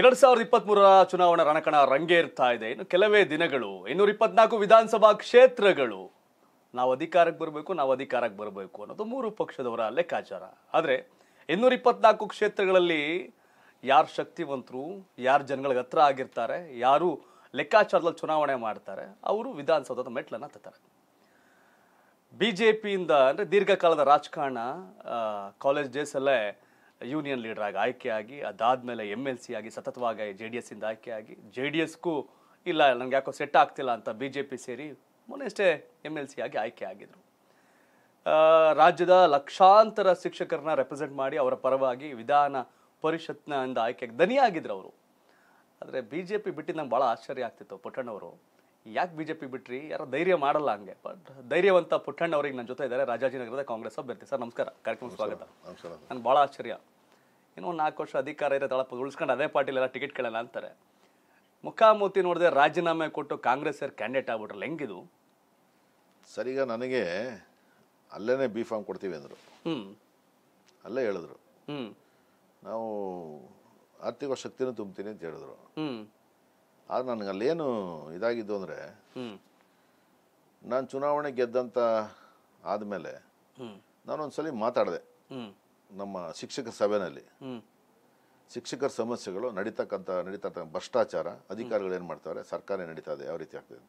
ಎರಡ್ ಸಾವಿರದ ಇಪ್ಪತ್ತ್ ಮೂರರ ಚುನಾವಣಾ ರಣಕಣ ರಂಗೇರ್ತಾ ಇದೆ ಇನ್ನು ಕೆಲವೇ ದಿನಗಳು ಇನ್ನೂರ ಇಪ್ಪತ್ನಾಲ್ಕು ವಿಧಾನಸಭಾ ಕ್ಷೇತ್ರಗಳು ನಾವು ಅಧಿಕಾರಕ್ಕೆ ಬರಬೇಕು ನಾವು ಅಧಿಕಾರಕ್ಕೆ ಬರಬೇಕು ಅನ್ನೋದು ಮೂರು ಪಕ್ಷದವರ ಲೆಕ್ಕಾಚಾರ ಆದರೆ ಇನ್ನೂರ ಇಪ್ಪತ್ನಾಲ್ಕು ಕ್ಷೇತ್ರಗಳಲ್ಲಿ ಯಾರು ಶಕ್ತಿವಂತರು ಯಾರು ಜನಗಳಿಗೆ ಹತ್ರ ಆಗಿರ್ತಾರೆ ಯಾರು ಲೆಕ್ಕಾಚಾರದಲ್ಲಿ ಚುನಾವಣೆ ಮಾಡ್ತಾರೆ ಅವರು ವಿಧಾನಸೌಧದ ಮೆಟ್ಲನ್ನು ಹತ್ತಾರೆ ಬಿ ಜೆ ಪಿಯಿಂದ ಅಂದರೆ ದೀರ್ಘಕಾಲದ ರಾಜಕಾರಣ ಕಾಲೇಜ್ ಡೇಸಲ್ಲೇ ಯೂನಿಯನ್ ಲೀಡರ್ ಆಗಿ ಆಯ್ಕೆಯಾಗಿ ಅದಾದಮೇಲೆ ಎಮ್ ಎಲ್ ಸಿ ಆಗಿ ಸತತವಾಗಿ ಜೆ ಡಿ ಎಸ್ಸಿಂದ ಆಯ್ಕೆಯಾಗಿ ಜೆ ಡಿ ಎಸ್ಗೂ ಇಲ್ಲ ನನಗೆ ಯಾಕೋ ಸೆಟ್ ಆಗ್ತಿಲ್ಲ ಅಂತ ಬಿ ಜೆ ಪಿ ಸೇರಿ ಮೊನ್ನೆಷ್ಟೇ ಎಮ್ ಎಲ್ ಸಿ ಆಗಿ ಆಯ್ಕೆ ಆಗಿದ್ರು ರಾಜ್ಯದ ಲಕ್ಷಾಂತರ ಶಿಕ್ಷಕರನ್ನ ರೆಪ್ರೆಸೆಂಟ್ ಮಾಡಿ ಅವರ ಪರವಾಗಿ ವಿಧಾನ ಪರಿಷತ್ನಿಂದ ಆಯ್ಕೆ ಆಗಿದ್ರು ಅವರು ಆದರೆ ಬಿ ಜೆ ಪಿ ಬಿಟ್ಟು ನಂಗೆ ಭಾಳ ಆಶ್ಚರ್ಯ ಆಗ್ತಿತ್ತು ಪುಟ್ಟಣ್ಣವರು ಯಾಕೆ ಬಿ ಜೆ ಪಿ ಬಿಟ್ರಿ ಯಾರೋ ಧೈರ್ಯ ಮಾಡಲ್ಲ ಹಂಗೆ ಬಟ್ ಧೈರ್ಯವಂತ ಪುಟ್ಟಣ್ಣವ್ರಿಗೆ ನನ್ನ ಜೊತೆ ಇದ್ದಾರೆ ರಾಜಾಜಿನಗರದ ಕಾಂಗ್ರೆಸ್ ಅಭ್ಯರ್ಥಿ ಸರ್ ನಮಸ್ಕಾರ ಕಾರ್ಯಕ್ರಮ ಸ್ವಾಗತ ನನ್ಗೆ ಭಾಳ ಆಶ್ಚರ್ಯ ಇನ್ನೊಂದು ನಾಲ್ಕು ವರ್ಷ ಅಧಿಕಾರ ಇರೋ ತಳಪ ಉಳಿಸ್ಕೊಂಡು ಅದೇ ಪಾರ್ಟಿಲೆಲ್ಲ ಟಿಕೆಟ್ ಕೇಳಲ್ಲ ಅಂತಾರೆ ಮುಖಾಮುಖಿ ನೋಡಿದೆ ರಾಜೀನಾಮೆ ಕೊಟ್ಟು ಕಾಂಗ್ರೆಸ್ ಸೇರಿ ಕ್ಯಾಂಡಿಡೇಟ್ ಆಗ್ಬಿಟ್ರಲ್ಲ ಹೆಂಗಿದು ಸರಿಗ ನನಗೆ ಅಲ್ಲೇ ಬಿ ಫಾರ್ಮ್ ಕೊಡ್ತೀವಿ ಅಂದರು ಹ್ಞೂ ಅಲ್ಲೇ ಹೇಳಿದ್ರು ಹ್ಞೂ ನಾವು ಆರ್ಥಿಕ ಶಕ್ತಿನೂ ತುಂಬ್ತೀನಿ ಅಂತ ಹೇಳಿದ್ರು ಹ್ಞೂ ಆದ್ರೆ ನನಗೆ ಅಲ್ಲೇನು ಇದಾಗಿದ್ದು ಅಂದರೆ ನಾನು ಚುನಾವಣೆ ಗೆದ್ದಂತ ಆದಮೇಲೆ ನಾನೊಂದ್ಸಲಿ ಮಾತಾಡಿದೆ ನಮ್ಮ ಶಿಕ್ಷಕ ಸಭೆನಲ್ಲಿ ಶಿಕ್ಷಕರ ಸಮಸ್ಯೆಗಳು ನಡೀತಕ್ಕಂಥ ನಡೀತಕ್ಕಂಥ ಭ್ರಷ್ಟಾಚಾರ ಅಧಿಕಾರಿಗಳು ಏನು ಮಾಡ್ತಾರೆ ಸರ್ಕಾರ ನಡೀತಾ ಇದೆ ಯಾವ ರೀತಿ ಆಗ್ತದೆ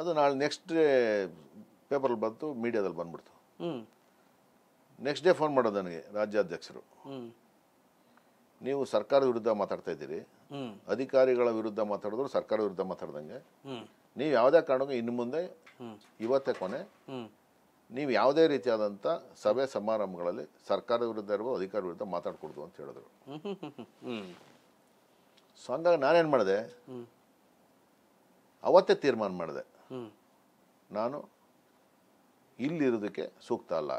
ಅದು ನಾಳೆ ನೆಕ್ಸ್ಟ್ ಡೇ ಪೇಪರಲ್ಲಿ ಬಂತು ಮೀಡಿಯಾದಲ್ಲಿ ಬಂದ್ಬಿಡ್ತು ನೆಕ್ಸ್ಟ್ ಡೇ ಫೋನ್ ಮಾಡೋದು ನನಗೆ ರಾಜ್ಯಾಧ್ಯಕ್ಷರು ನೀವು ಸರ್ಕಾರದ ವಿರುದ್ಧ ಮಾತಾಡ್ತಾ ಇದ್ದೀರಿ ಅಧಿಕಾರಿಗಳ ವಿರುದ್ಧ ಮಾತಾಡಿದ್ರು ಸರ್ಕಾರ ವಿರುದ್ಧ ಮಾತಾಡ್ದಂಗೆ ನೀವು ಯಾವುದೇ ಕಾರಣಕ್ಕೂ ಇನ್ನು ಮುಂದೆ ಇವತ್ತೇ ಕೊನೆ ನೀವು ಯಾವುದೇ ರೀತಿಯಾದಂಥ ಸಭೆ ಸಮಾರಂಭಗಳಲ್ಲಿ ಸರ್ಕಾರದ ವಿರುದ್ಧ ಇರ್ಬೋದು ಅಧಿಕಾರ ವಿರುದ್ಧ ಮಾತಾಡ್ಕೊಡ್ದು ಅಂತ ಹೇಳಿದ್ರು ಸೊ ಹಂಗಾಗಿ ನಾನೇನು ಮಾಡಿದೆ ಅವತ್ತೇ ತೀರ್ಮಾನ ಮಾಡಿದೆ ನಾನು ಇಲ್ಲಿರೋದಕ್ಕೆ ಸೂಕ್ತ ಅಲ್ಲ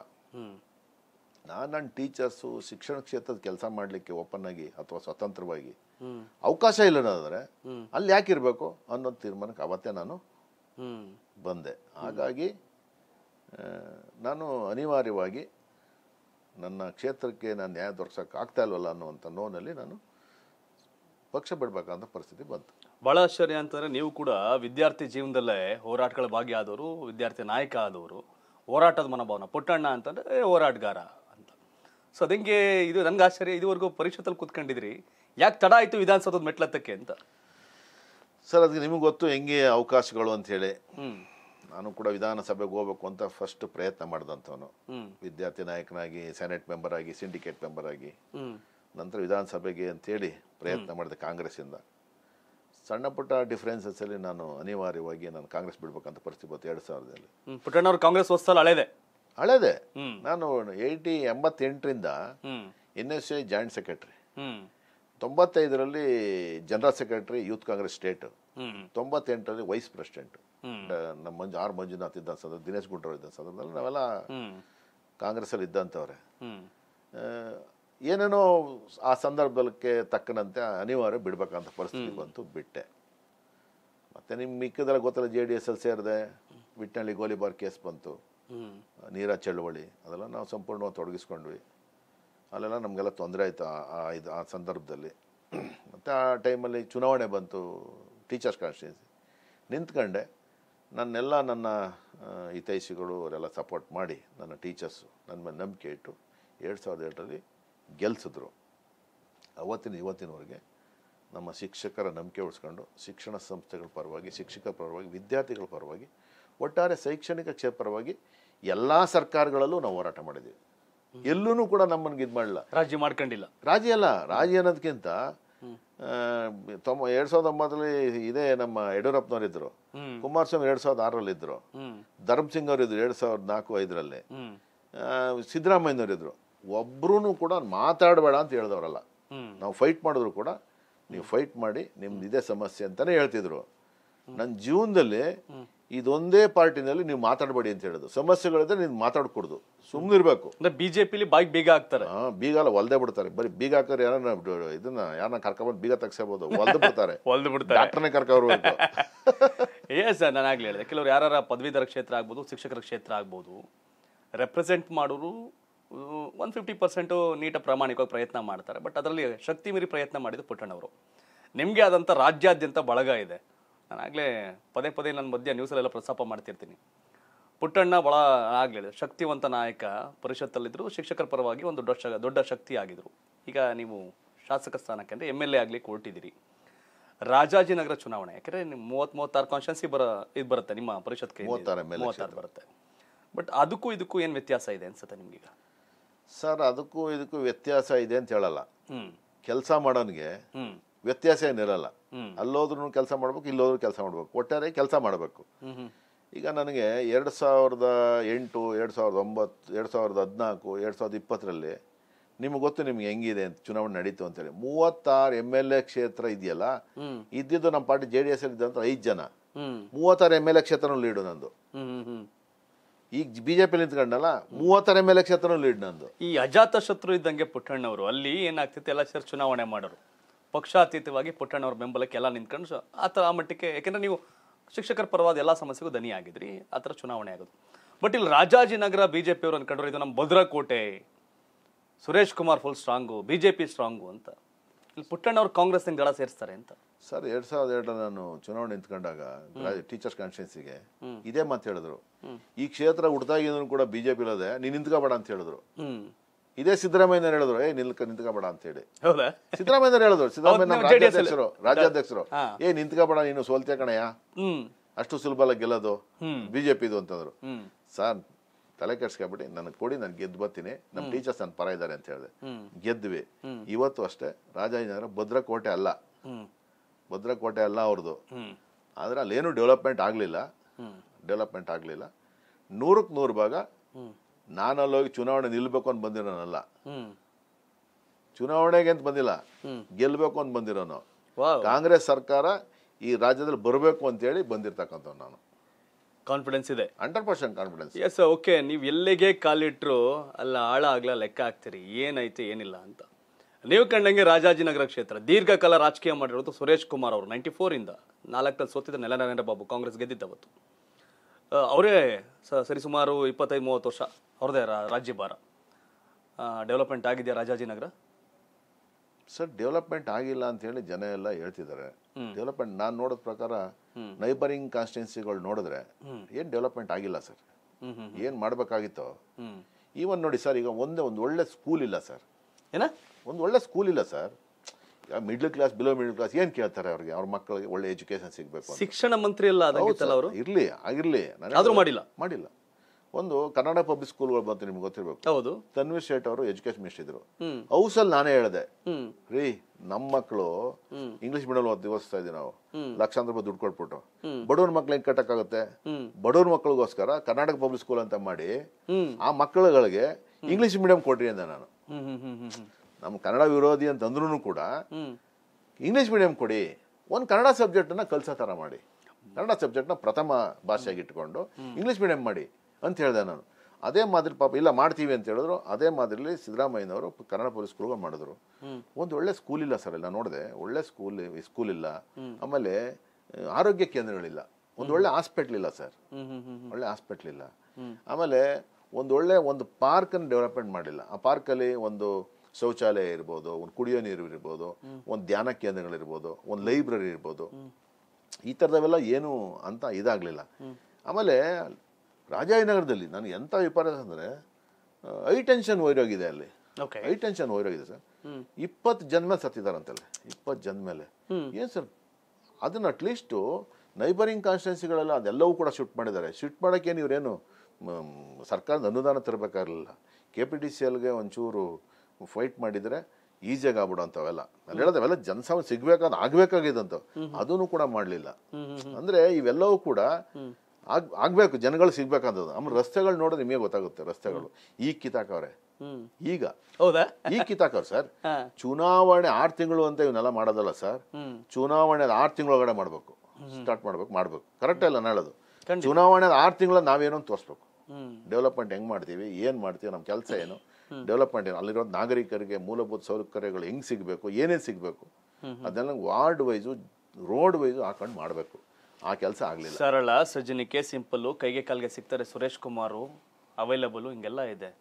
ನಾನು ನನ್ನ ಟೀಚರ್ಸು ಶಿಕ್ಷಣ ಕ್ಷೇತ್ರದ ಕೆಲಸ ಮಾಡಲಿಕ್ಕೆ ಓಪನ್ ಆಗಿ ಅಥವಾ ಸ್ವತಂತ್ರವಾಗಿ ಅವಕಾಶ ಇಲ್ಲದಾದರೆ ಅಲ್ಲಿ ಯಾಕಿರಬೇಕು ಅನ್ನೋ ತೀರ್ಮಾನಕ್ಕೆ ಅವತ್ತೇ ನಾನು ಬಂದೆ ಹಾಗಾಗಿ ನಾನು ಅನಿವಾರ್ಯವಾಗಿ ನನ್ನ ಕ್ಷೇತ್ರಕ್ಕೆ ನಾನು ನ್ಯಾಯ ದೊರಕಿಸೋಕೆ ಆಗ್ತಾ ಇಲ್ವಲ್ಲ ಅನ್ನುವಂಥ ನೋನಲ್ಲಿ ನಾನು ಪಕ್ಷ ಬಿಡಬೇಕಾದಂಥ ಪರಿಸ್ಥಿತಿ ಬಂತು ಭಾಳ ಆಶ್ಚರ್ಯ ಅಂತಂದರೆ ನೀವು ಕೂಡ ವಿದ್ಯಾರ್ಥಿ ಜೀವನದಲ್ಲೇ ಹೋರಾಟಗಳ ಭಾಗಿಯಾದವರು ವಿದ್ಯಾರ್ಥಿ ನಾಯಕ ಆದವರು ಹೋರಾಟದ ಮನೋಭಾವನ ಪುಟ್ಟಣ್ಣ ಅಂತಂದರೆ ಹೋರಾಟಗಾರ ಅಂತ ಸೊ ಅದಂಗೆ ಇದು ನನಗೆ ಆಶ್ಚರ್ಯ ಇದುವರೆಗೂ ಪರಿಷತ್ತಲ್ಲಿ ಕೂತ್ಕೊಂಡಿದ್ರಿ ಯಾಕೆ ತಡ ಆಯಿತು ವಿಧಾನಸೌಧದ ಮೆಟ್ಲತ್ತಕ್ಕೆ ಅಂತ ಸರ್ ಅದಕ್ಕೆ ನಿಮಗೆ ಗೊತ್ತು ಹೆಂಗೆ ಅವಕಾಶಗಳು ಹೇಳಿ ಹ್ಞೂ ನಾನು ಕೂಡ ವಿಧಾನಸಭೆಗೆ ಹೋಗ್ಬೇಕು ಅಂತ ಫಸ್ಟ್ ಪ್ರಯತ್ನ ಮಾಡಿದಂಥವನು ವಿದ್ಯಾರ್ಥಿ ನಾಯಕನಾಗಿ ಸೆನೆಟ್ ಮೆಂಬರ್ ಆಗಿ ಸಿಂಡಿಕೇಟ್ ಮೆಂಬರ್ ಆಗಿ ನಂತರ ವಿಧಾನಸಭೆಗೆ ಅಂತೇಳಿ ಪ್ರಯತ್ನ ಮಾಡಿದೆ ಕಾಂಗ್ರೆಸ್ಸಿಂದ ಸಣ್ಣ ಪುಟ್ಟ ಅಲ್ಲಿ ನಾನು ಅನಿವಾರ್ಯವಾಗಿ ನಾನು ಕಾಂಗ್ರೆಸ್ ಬಿಡ್ಬೇಕಂತ ಪರಿಸ್ಥಿತಿ ಬಂತು ಎರಡು ಸಾವಿರದಲ್ಲಿ ಪುಟ್ಟಣ್ಣವ್ರು ಕಾಂಗ್ರೆಸ್ ಹೊಸ್ತಲ್ಲ ಹಳೇದೆ ಹಳೇದೆ ನಾನು ಏಯ್ಟಿ ಎಂಬತ್ತೆಂಟರಿಂದ N S A joint secretary ತೊಂಬತ್ತೈದರಲ್ಲಿ general secretary youth Congress state ತೊಂಬತ್ತೆಂಟರಲ್ಲಿ ವೈಸ್ ಪ್ರೆಸಿಡೆಂಟ್ ನಮ್ಮ ಮಂಜು ಆರ್ ಮಂಜುನಾಥ್ ಇದ್ದ ಸಂದರ್ಭ ದಿನೇಶ್ ಗುಂಡೂರಾವ್ ಇದ್ದ ಸಂದರ್ಭದಲ್ಲಿ ನಾವೆಲ್ಲ ಕಾಂಗ್ರೆಸ್ಸಲ್ಲಿ ಇದ್ದಂಥವ್ರೆ ಏನೇನೋ ಆ ಸಂದರ್ಭಕ್ಕೆ ತಕ್ಕನಂತೆ ಅನಿವಾರ್ಯ ಬಿಡ್ಬೇಕಂತ ಪರಿಸ್ಥಿತಿ ಬಂತು ಬಿಟ್ಟೆ ಮತ್ತೆ ನಿಮ್ಮ ಮಿಕ್ಕದೆಲ್ಲ ಗೊತ್ತಲ್ಲ ಜೆ ಡಿ ಎಸ್ ಅಲ್ಲಿ ಸೇರಿದೆ ವಿಟ್ನಳ್ಳಿ ಗೋಲಿಬಾರ್ ಕೇಸ್ ಬಂತು ನೀರ ಚಳುವಳಿ ಅದೆಲ್ಲ ನಾವು ಸಂಪೂರ್ಣವಾಗಿ ತೊಡಗಿಸ್ಕೊಂಡ್ವಿ ಅಲ್ಲೆಲ್ಲ ನಮಗೆಲ್ಲ ತೊಂದರೆ ಆಯ್ತು ಆ ಇದು ಆ ಸಂದರ್ಭದಲ್ಲಿ ಮತ್ತು ಆ ಟೈಮಲ್ಲಿ ಚುನಾವಣೆ ಬಂತು ಟೀಚರ್ಸ್ ಕಾನ್ಸ್ಟಿಟ್ಯೂನ್ಸಿ ನಿಂತ್ಕಂಡೆ ನನ್ನೆಲ್ಲ ನನ್ನ ಹಿತೈಷಿಗಳು ಅವರೆಲ್ಲ ಸಪೋರ್ಟ್ ಮಾಡಿ ನನ್ನ ಟೀಚರ್ಸು ನನ್ನ ಮೇಲೆ ನಂಬಿಕೆ ಇಟ್ಟು ಎರಡು ಸಾವಿರದ ಎರಡರಲ್ಲಿ ಗೆಲ್ಸಿದ್ರು ಅವತ್ತಿನ ಇವತ್ತಿನವರೆಗೆ ನಮ್ಮ ಶಿಕ್ಷಕರ ನಂಬಿಕೆ ಉಳಿಸ್ಕೊಂಡು ಶಿಕ್ಷಣ ಸಂಸ್ಥೆಗಳ ಪರವಾಗಿ ಶಿಕ್ಷಕರ ಪರವಾಗಿ ವಿದ್ಯಾರ್ಥಿಗಳ ಪರವಾಗಿ ಒಟ್ಟಾರೆ ಶೈಕ್ಷಣಿಕ ಕ್ಷೇತ್ರ ಪರವಾಗಿ ಎಲ್ಲ ಸರ್ಕಾರಗಳಲ್ಲೂ ನಾವು ಹೋರಾಟ ಮಾಡಿದ್ದೀವಿ ಎಲ್ಲೂ ಕೂಡ ನಮ್ಮನ್ಗೆ ಇದು ಮಾಡಲ್ಲ ರಾಜಿ ಮಾಡ್ಕೊಂಡಿಲ್ಲ ರಾಜಿ ಅಲ್ಲ ರಾಜಿ ಅನ್ನೋದಕ್ಕಿಂತ ತೊಂಬ ಎರಡ್ ಸಾವಿರದ ಒಂಬತ್ತರಲ್ಲಿ ಇದೇ ನಮ್ಮ ಯಡಿಯೂರಪ್ಪನವರಿದ್ರು ಕುಮಾರಸ್ವಾಮಿ ಎರಡ್ ಸಾವಿರದ ಆರರಲ್ಲಿ ಇದ್ರು ಧರ್ಮ್ ಸಿಂಗ್ ಅವರಿದ್ರು ಎರಡ್ ಸಾವಿರದ ನಾಲ್ಕು ಐದರಲ್ಲಿ ಸಿದ್ದರಾಮಯ್ಯನವರಿದ್ರು ಒಬ್ರು ಕೂಡ ಮಾತಾಡಬೇಡ ಅಂತ ಹೇಳಿದವರಲ್ಲ ನಾವು ಫೈಟ್ ಮಾಡಿದ್ರು ಕೂಡ ನೀವು ಫೈಟ್ ಮಾಡಿ ನಿಮ್ದು ಇದೇ ಸಮಸ್ಯೆ ಅಂತಾನೆ ಹೇಳ್ತಿದ್ರು ನನ್ನ ಜೀವನದಲ್ಲಿ ಇದೊಂದೇ ಪಾರ್ಟಿನಲ್ಲಿ ನೀವು ಮಾತಾಡಬೇಡಿ ಅಂತ ಹೇಳೋದು ಸಮಸ್ಯೆಗಳಿದ್ರೆ ನೀನು ಮಾತಾಡ್ಕೊಡ್ದು ಸುಮ್ಮನಿರ್ಬೇಕು ಅಂದ್ರೆ ಬಿಜೆಪಿಲಿ ಬಾಯಿ ಬೀಗ ಹಾಕ್ತಾರೆ ಹಾ ಬೀಗ ಅಲ್ಲ ಬಿಡ್ತಾರೆ ಬರೀ ಬೀಗ ಹಾಕೋರು ಇದನ್ನ ಯಾರನ್ನ ಕರ್ಕೊಂಡ್ ಬೀಗ ತಗ್ಸಬಹುದು ಒಲ್ದು ಬಿಡ್ತಾರೆ ಒಲ್ದು ಬಿಡ್ತಾರೆ ಡಾಕ್ಟರ್ನೇ ಕರ್ಕೋರು ಏ ಸರ್ ನಾನು ಆಗ್ಲಿ ಹೇಳಿದೆ ಕೆಲವರು ಯಾರ ಪದವೀಧರ ಕ್ಷೇತ್ರ ಆಗ್ಬೋದು ಶಿಕ್ಷಕರ ಕ್ಷೇತ್ರ ಆಗ್ಬೋದು ರೆಪ್ರೆಸೆಂಟ್ ಮಾಡೋರು ಒನ್ ಫಿಫ್ಟಿ ಪರ್ಸೆಂಟು ನೀಟ ಪ್ರಾಮಾಣಿಕವಾಗಿ ಪ್ರಯತ್ನ ಮಾಡ್ತಾರೆ ಬಟ್ ಅದರಲ್ಲಿ ಶಕ್ತಿ ಮೀರಿ ಪ್ರಯತ್ನ ಮಾಡಿದ್ದು ಪುಟ್ಟಣ್ಣವರು ನಿಮಗೆ ಆದಂಥ ರಾಜ್ಯಾದ್ಯಂತ ಬಳಗ ಇದೆ ನಾನಾಗಲೇ ಪದೇ ಪದೇ ನನ್ನ ಮಧ್ಯ ನ್ಯೂಸಲ್ಲೆಲ್ಲ ಪ್ರಸ್ತಾಪ ಮಾಡ್ತಿರ್ತೀನಿ ಪುಟ್ಟಣ್ಣ ಭಾಳ ಆಗಲಿಲ್ಲ ಶಕ್ತಿವಂತ ನಾಯಕ ಪರಿಷತ್ತಲ್ಲಿದ್ದರು ಶಿಕ್ಷಕರ ಪರವಾಗಿ ಒಂದು ದೊಡ್ಡ ದೊಡ್ಡ ಶಕ್ತಿ ಆಗಿದ್ರು ಈಗ ನೀವು ಶಾಸಕ ಸ್ಥಾನಕ್ಕೆ ಅಂದರೆ ಎಮ್ ಎಲ್ ಎ ಆಗಲಿ ಕೊಟ್ಟಿದ್ದೀರಿ ರಾಜಾಜಿನಗರ ಚುನಾವಣೆ ಯಾಕಂದರೆ ನಿಮ್ಮ ಮೂವತ್ತ್ ಮೂವತ್ತಾರು ಕಾನ್ಸ್ಟೆನ್ಸಿ ಬರ ಇದು ಬರುತ್ತೆ ನಿಮ್ಮ ಪರಿಷತ್ಗೆ ಮೂವತ್ತಾರು ಬರುತ್ತೆ ಬಟ್ ಅದಕ್ಕೂ ಇದಕ್ಕೂ ಏನು ವ್ಯತ್ಯಾಸ ಇದೆ ಅನ್ಸುತ್ತೆ ನಿಮಗೀಗ ಸರ್ ಅದಕ್ಕೂ ಇದಕ್ಕೂ ವ್ಯತ್ಯಾಸ ಇದೆ ಅಂತ ಹೇಳಲ್ಲ ಕೆಲಸ ಮಾಡೋನಿಗೆ ವ್ಯತ್ಯಾಸ ಏನಿರಲ್ಲ ಅಲ್ಲೋದ್ರೂ ಕೆಲಸ ಮಾಡ್ಬೇಕು ಇಲ್ಲೋದ್ರೂ ಕೆಲಸ ಮಾಡ್ಬೇಕು ಒಟ್ಟಾರೆ ಕೆಲಸ ಮಾಡಬೇಕು ಈಗ ನನಗೆ ಎರಡು ಸಾವಿರದ ಎಂಟು ಎರಡು ಸಾವಿರದ ಒಂಬತ್ತು ಎರಡು ಸಾವಿರದ ಹದಿನಾಲ್ಕು ಎರಡು ಸಾವಿರದ ಇಪ್ಪತ್ತರಲ್ಲಿ ನಿಮ್ಗೆ ಗೊತ್ತು ನಿಮ್ಗೆ ಹೆಂಗಿದೆ ಅಂತ ಚುನಾವಣೆ ನಡೀತು ಅಂತೇಳಿ ಮೂವತ್ತಾರು ಎಮ್ ಎಲ್ ಎ ಕ್ಷೇತ್ರ ಇದೆಯಲ್ಲ ಇದ್ದಿದ್ದು ನಮ್ಮ ಪಾರ್ಟಿ ಜೆ ಡಿ ಎಸ್ ಅಲ್ಲಿ ಇದ್ದಂತ ಐದು ಜನ ಮೂವತ್ತಾರು ಎಮ್ ಎಲ್ ಎ ಕ್ಷೇತ್ರನೂ ಲೀಡು ನಂದು ಈಗ ಬಿಜೆಪಿ ನಿಂತ್ಕೊಂಡಲ್ಲ ಮೂವತ್ತಾರು ಎಮ್ ಎಲ್ ಎ ಕ್ಷೇತ್ರನೂ ಲೀಡ್ ನಂದು ಈ ಅಜಾತ ಶತ್ರು ಇದ್ದಂಗೆ ಪುಟ್ಟಣ್ಣವರು ಅಲ್ಲಿ ಏನಾಗ್ತಿತ್ತು ಎಲ್ಲ ಸೇರಿ ಚುನಾವಣೆ ಮಾಡೋರು ಪಕ್ಷಾತೀತವಾಗಿ ಪುಟ್ಟಣ್ಣವ್ರ ಬೆಂಬಲಕ್ಕೆ ಎಲ್ಲ ನಿಂತ್ಕೊಂಡು ಆ ಥರ ಆ ಮಟ್ಟಕ್ಕೆ ಯಾಕೆಂದರೆ ನೀವು ಶಿಕ್ಷಕರ ಪರವಾದ ಎಲ್ಲ ಸಮಸ್ಯೆಗೂ ದನಿ ಆಗಿದ್ರಿ ಆ ಥರ ಚುನಾವಣೆ ಆಗೋದು ಬಟ್ ಇಲ್ಲಿ ರಾಜಾಜಿನಗರ ಬಿ ಜೆ ಪಿಯವರು ಅಂದ್ಕೊಂಡ್ರು ಇದು ನಮ್ಮ ಭದ್ರಕೋಟೆ Suresh Kumar full strong B J P strong ಅಂತ ಇಲ್ಲಿ ಪುಟ್ಟಣ್ಣವ್ರು ಕಾಂಗ್ರೆಸ್ ಗಳ ಸೇರಿಸ್ತಾರೆ ಅಂತ ಸರ್ ಎರಡು ಸಾವಿರದ ಎರಡರ ನಾನು ಚುನಾವಣೆ ನಿಂತ್ಕೊಂಡಾಗ ಟೀಚರ್ಸ್ ಕಾನ್ಸ್ಟಿಟ್ಯೂನ್ಸಿಗೆ ಇದೇ ಮಾತು ಹೇಳಿದ್ರು ಈ ಕ್ಷೇತ್ರ ಹುಡ್ದಾಗಿದ್ರು ಕೂಡ ಬಿಜೆಪಿ ಇಲ್ಲದೆ ನೀನು ನಿಂತ್ಕೋಬೇಡ ಅಂತ ಹೇಳಿದ್ರು ಇದೇ ಸಿದ್ದರಾಮಯ್ಯ ಹೇಳಿದ್ರು ಏ ನಿಲ್ಕ ನಿಂತ್ಕೋಬೇಡ ಅಂತ ಹೇಳಿ ಹೌದಾ ಸಿದ್ದರಾಮಯ್ಯ ಹೇಳಿದ್ರು ಸಿದ್ದರಾಮಯ್ಯ ರಾಜ್ಯಾಧ್ಯಕ್ಷರು ಏ ನಿಂತ್ಕೋಬೇಡ ನೀನು ಸೋಲ್ತೆ ಕಣಯ್ಯ ಅಷ್ಟು ಸುಲಭ ಗೆಲ್ಲೋದು ಬಿಜೆಪಿ ಇದು ಅಂತಂದ್ರು ಸರ್ ತಲೆ ಕೆಡ್ಸ್ಕೊಬಿಟ್ಟು ನನಗೆ ಕೊಡಿ ನಾನು ಗೆದ್ದು ಬರ್ತೀನಿ ನಮ್ಮ ಟೀಚರ್ಸ್ ನನ್ನ ಪರ ಇದ್ದಾರೆ ಅಂತ ಹೇಳಿದೆ ಗೆದ್ವಿ ಇವತ್ತು ಅಷ್ಟೇ ರಾಜಾಜಿನಗರ ಭದ್ರಕೋಟೆ ಅಲ್ಲ ಭದ್ರಕೋಟೆ ಅಲ್ಲ ಅವ್ರದ್ದು ಆದ್ರೆ ಅಲ್ಲಿ ಏನು ಡೆವಲಪ್ಮೆಂಟ್ ಆಗ್ಲಿಲ್ಲ ಡೆವಲಪ್ಮೆಂಟ್ ಆಗ್ಲಿಲ್ಲ ನೂರಕ್ಕೆ ನೂರು ಭಾಗ ನಾನು ಚುನಾವಣೆ ನಿಲ್ಬೇಕು ಅಂತ ಬಂದಿರೋನಲ್ಲ ಚುನಾವಣೆಗೆ ಅಂತ ಬಂದಿಲ್ಲ ಗೆಲ್ಲಬೇಕು ಅಂತ ಬಂದಿರೋನು ಕಾಂಗ್ರೆಸ್ ಸರ್ಕಾರ ಈ ರಾಜ್ಯದಲ್ಲಿ ಬರಬೇಕು ಹೇಳಿ ಬಂದಿರತಕ್ಕಂಥ ನಾನು ಕಾನ್ಫಿಡೆನ್ಸ್ ಇದೆ hundred percent confidence yes okay ನೀವು ಎಲ್ಲಿಗೆ ಕಾಲಿಟ್ರು ಅಲ್ಲ ಆಳ ಆಗ್ಲ ಲೆಕ್ಕ ಹಾಕ್ತೀರಿ ಏನೈತೆ ಏನಿಲ್ಲ ಅಂತ ನೀವು ಕಂಡಂಗೆ ರಾಜಾಜಿನಗರ ಕ್ಷೇತ್ರ ದೀರ್ಘಕಾಲ ರಾಜಕೀಯ ಮಾಡಿರೋದು ಸುರೇಶ್ ಕುಮಾರ್ ಅವರು ನೈಂಟಿ ಫೋರಿಂದ ನಾಲ್ಕರಲ್ಲಿ ಸೋತಿದ್ದ ನೆಲ ನರೇಂದ್ರ ಬಾಬು ಕಾಂಗ್ರೆಸ್ ಗೆದ್ದಿದ್ದವತ್ತು ಅವರೇ ಸರಿ ಸುಮಾರು ಇಪ್ಪತ್ತೈದು ಮೂವತ್ತು ವರ್ಷ ಅವ್ರದೇ ರಾಜ್ಯಭಾರ ಡೆವಲಪ್ಮೆಂಟ್ ಆಗಿದೆಯಾ ರಾಜಾಜಿನಗರ ಸರ್ ಡೆವಲಪ್ಮೆಂಟ್ ಆಗಿಲ್ಲ ಅಂತ ಹೇಳಿ ಜನ ಎಲ್ಲ ಹೇಳ್ತಿದ್ದಾರೆ ಡೆವಲಪ್ಮೆಂಟ್ ನಾನು ನೋಡೋದ್ ಪ್ರಕಾರ ನೈಬರಿಂಗ್ ಕಾನ್ಸ್ಟಿಟ್ಯೂನ್ಸಿಗಳು ನೋಡಿದ್ರೆ ಏನು ಡೆವಲಪ್ಮೆಂಟ್ ಆಗಿಲ್ಲ ಸರ್ ಏನು ಮಾಡಬೇಕಾಗಿತ್ತು ಈವನ್ ನೋಡಿ ಸರ್ ಈಗ ಒಂದೇ ಒಂದು ಒಳ್ಳೆ ಸ್ಕೂಲ್ ಇಲ್ಲ ಸರ್ ಏನ ಒಂದು ಒಳ್ಳೆ ಸ್ಕೂಲ್ ಇಲ್ಲ sir middle class below middle class ಏನ್ ಕೇಳ್ತಾರೆ ಅವ್ರಿಗೆ ಅವ್ರ ಮಕ್ಕಳಿಗೆ ಒಳ್ಳೆ ಎಜುಕೇಶನ್ ಸಿಗಬೇಕು ಶಿಕ್ಷಣ ಮಂತ್ರಿ ಅಲ್ಲ ಅವರು ಇರಲಿ ಆಗಿರಲಿ ಆದ್ರೂ ಮಾಡಿಲ್ಲ ಮಾಡಿಲ್ಲ ಒಂದು ಕನ್ನಡ ಪಬ್ಲಿಕ್ ಸ್ಕೂಲ್ಗಳು ಬಂತು ನಿಮ್ಗೆ ಗೊತ್ತಿರಬೇಕು ಹೌದು ತನ್ವೀರ್ ಶೇಟ್ ಅವರು ಎಜುಕೇಶನ್ ಮಿನಿಸ್ಟರ್ ಇದ್ರು ಹೌಸಲ್ಲಿ ನಾನೇ ಹೇಳಿದೆ ರೀ ನಮ್ಮ ಮಕ್ಕಳು ಇಂಗ್ಲಿಷ್ ಮೀಡಿಯಂ ಓದ್ ಓದಿಸ್ತಾ ಇದೀವಿ ನಾವು ಲಕ್ಷಾಂತರ ರೂಪಾಯಿ ದುಡ್ಡು ಕೊಟ್ಬಿಟ್ಟು ಬಡವ್ರ ಮಕ್ಳು ಹೆಂಗ್ ಕಟ್ಟಕ್ಕಾಗುತ್ತೆ ಬಡವ್ರ ಮಕ್ಕಳಿಗೋಸ್ಕರ ಕರ್ನಾಟಕ ಪಬ್ಲಿಕ್ ಸ್ಕೂಲ್ ಅಂತ ಮಾಡಿ ಆ ಮಕ್ಕಳುಗಳಿಗೆ ಇಂಗ್ಲಿಷ್ ಮೀಡಿಯಂ ಕೊಡ್ರಿ ಅಂದೆ ನಾನು ನಮ್ಮ ಕನ್ನಡ ವಿರೋಧಿ ಅಂತ ಅಂದ್ರೂ ಕೂಡ ಇಂಗ್ಲೀಷ್ ಮೀಡಿಯಂ ಕೊಡಿ ಒಂದು ಕನ್ನಡ ಸಬ್ಜೆಕ್ಟನ್ನ ಕಲಿಸೋ ಥರ ಮಾಡಿ ಕನ್ನಡ ಸಬ್ಜೆಕ್ಟ್ನ ಪ್ರಥಮ ಭಾಷೆಯಾಗಿ ಇಟ್ಕೊಂಡು ಇಂಗ್ಲೀಷ್ ಮೀಡಿಯಂ ಮಾಡಿ ಅಂತ ಹೇಳಿದೆ ನಾನು ಅದೇ ಮಾದರಿ ಪಾಪ ಇಲ್ಲ ಮಾಡ್ತೀವಿ ಅಂತ ಹೇಳಿದ್ರು ಅದೇ ಮಾದರಿಲಿ ಸಿದ್ದರಾಮಯ್ಯನವರು ಕನ್ನಡ ಪೊಲೀಸ್ ಸ್ಕೂಲ್ಗೆ ಮಾಡಿದ್ರು ಒಂದು ಒಳ್ಳೆ ಸ್ಕೂಲ್ ಇಲ್ಲ ಸರ್ ಎಲ್ಲ ನೋಡಿದೆ ಒಳ್ಳೆ ಸ್ಕೂಲ್ ಸ್ಕೂಲ್ ಇಲ್ಲ ಆಮೇಲೆ ಆರೋಗ್ಯ ಕೇಂದ್ರಗಳಿಲ್ಲ ಒಂದು ಒಳ್ಳೆ ಹಾಸ್ಪಿಟ್ಲ್ ಇಲ್ಲ ಸರ್ ಒಳ್ಳೆ ಹಾಸ್ಪಿಟ್ಲ್ ಇಲ್ಲ ಆಮೇಲೆ ಒಂದು ಒಳ್ಳೆ ಒಂದು ಪಾರ್ಕನ್ನು ಡೆವಲಪ್ಮೆಂಟ್ ಮಾಡಿಲ್ಲ ಆ ಪಾರ್ಕಲ್ಲಿ ಒಂದು ಶೌಚಾಲಯ ಇರ್ಬೋದು ಒಂದು ಕುಡಿಯೋ ನೀರು ಇರ್ಬೋದು ಒಂದು ಧ್ಯಾನ ಕೇಂದ್ರಗಳಿರ್ಬೋದು ಒಂದು ಲೈಬ್ರರಿ ಇರ್ಬೋದು ಈ ಥರದವೆಲ್ಲ ಏನು ಅಂತ ಇದಾಗಲಿಲ್ಲ ಆಮೇಲೆ ರಾಜಾಜಿನಗರದಲ್ಲಿ ನಾನು ಎಂಥ ವಿಪರ್ಯಾಸ ಅಂದರೆ ಐ ಟೆನ್ಷನ್ ಹೋಗಿರೋಗಿದೆ ಅಲ್ಲಿ ಐ ಟೆನ್ಷನ್ ಹೋಗಿರೋಗಿದೆ ಸರ್ ಇಪ್ಪತ್ತು ಜನ ಮೇಲೆ ಸತ್ತಿದಾರಂತಲ್ಲಿ ಇಪ್ಪತ್ತು ಜನ ಮೇಲೆ ಏನು ಸರ್ ಅದನ್ನ ಅಟ್ಲೀಸ್ಟು ನೈಬರಿಂಗ್ ಕಾನ್ಸ್ಟಿಟ್ಯೂನ್ಸಿಗಳೆಲ್ಲ ಅದೆಲ್ಲವೂ ಕೂಡ ಶಿಫ್ಟ್ ಮಾಡಿದ್ದಾರೆ ಶಿಫ್ಟ್ ಮಾಡೋಕ್ಕೇನು ಇವರೇನು ಸರ್ಕಾರದ ಅನುದಾನ ತರಬೇಕಾಗಿರಲಿಲ್ಲ ಕೆ ಪಿ ಟಿ ಸಿ ಎಲ್ಗೆ ಒಂಚೂರು ಫೈಟ್ ಮಾಡಿದರೆ ಈಸಿಯಾಗಿ ಆಗ್ಬಿಡೋ ನಾನು ಅಲ್ಲಿ ಹೇಳೋದವೆಲ್ಲ ಜನಸಾಮ ಸಿಗ್ಬೇಕಾದ್ ಆಗ್ಬೇಕಾಗಿದ್ದಂಥವು ಅದನ್ನು ಕೂಡ ಮಾಡಲಿಲ್ಲ ಅಂದರೆ ಇವೆಲ್ಲವೂ ಕೂಡ ಆಗ್ ಆಗಬೇಕು ಜನಗಳು ಸಿಗ್ಬೇಕಂತದ್ದು ಆಮೇಲೆ ರಸ್ತೆಗಳು ನೋಡ್ರೆ ನಿಮಗೆ ಗೊತ್ತಾಗುತ್ತೆ ರಸ್ತೆಗಳು ಈ ಕಿತಾಕವ್ರೆ ಈಗ ಹೌದಾ ಈ ಕಿತಾಕವ್ರೆ ಸರ್ ಚುನಾವಣೆ ಆರು ತಿಂಗಳು ಅಂತ ಇವನ್ನೆಲ್ಲ ಮಾಡೋದಲ್ಲ ಸರ್ ಚುನಾವಣೆ ಆರು ತಿಂಗಳೊಳಗಡೆ ಮಾಡಬೇಕು ಸ್ಟಾರ್ಟ್ ಮಾಡ್ಬೇಕು ಮಾಡ್ಬೇಕು ಕರೆಕ್ಟ್ ಅಲ್ಲ ಹೇಳೋದು ಚುನಾವಣೆ ಆರು ತಿಂಗಳ ನಾವೇನೋ ತೋರಿಸ್ಬೇಕು ಡೆವಲಪ್ಮೆಂಟ್ ಹೆಂಗ್ ಮಾಡ್ತೀವಿ ಏನು ಮಾಡ್ತೀವಿ ನಮ್ಮ ಕೆಲಸ ಏನು ಡೆವಲಪ್ಮೆಂಟ್ ಏನು ಅಲ್ಲಿರೋ ನಾಗರಿಕರಿಗೆ ಮೂಲಭೂತ ಸೌಕರ್ಯಗಳು ಹೆಂಗೆ ಸಿಗಬೇಕು ಏನೇನು ಸಿಗಬೇಕು ಅದೆಲ್ಲ ವಾರ್ಡ್ ವೈಸು ರೋಡ್ ವೈಸು ಹಾಕೊಂಡು ಮಾಡಬೇಕು ಆ ಕೆಲಸ ಆಗಲಿಲ್ಲ ಸರಳ ಸಜ್ಜನಿಕೆ ಸಿಂಪಲ್ಲು ಕೈಗೆ ಕಾಲಿಗೆ ಸಿಗ್ತಾರೆ ಸುರೇಶ್ ಕುಮಾರು ಅವೈಲಬಲು ಹಿಂಗೆಲ್ಲ ಇದೆ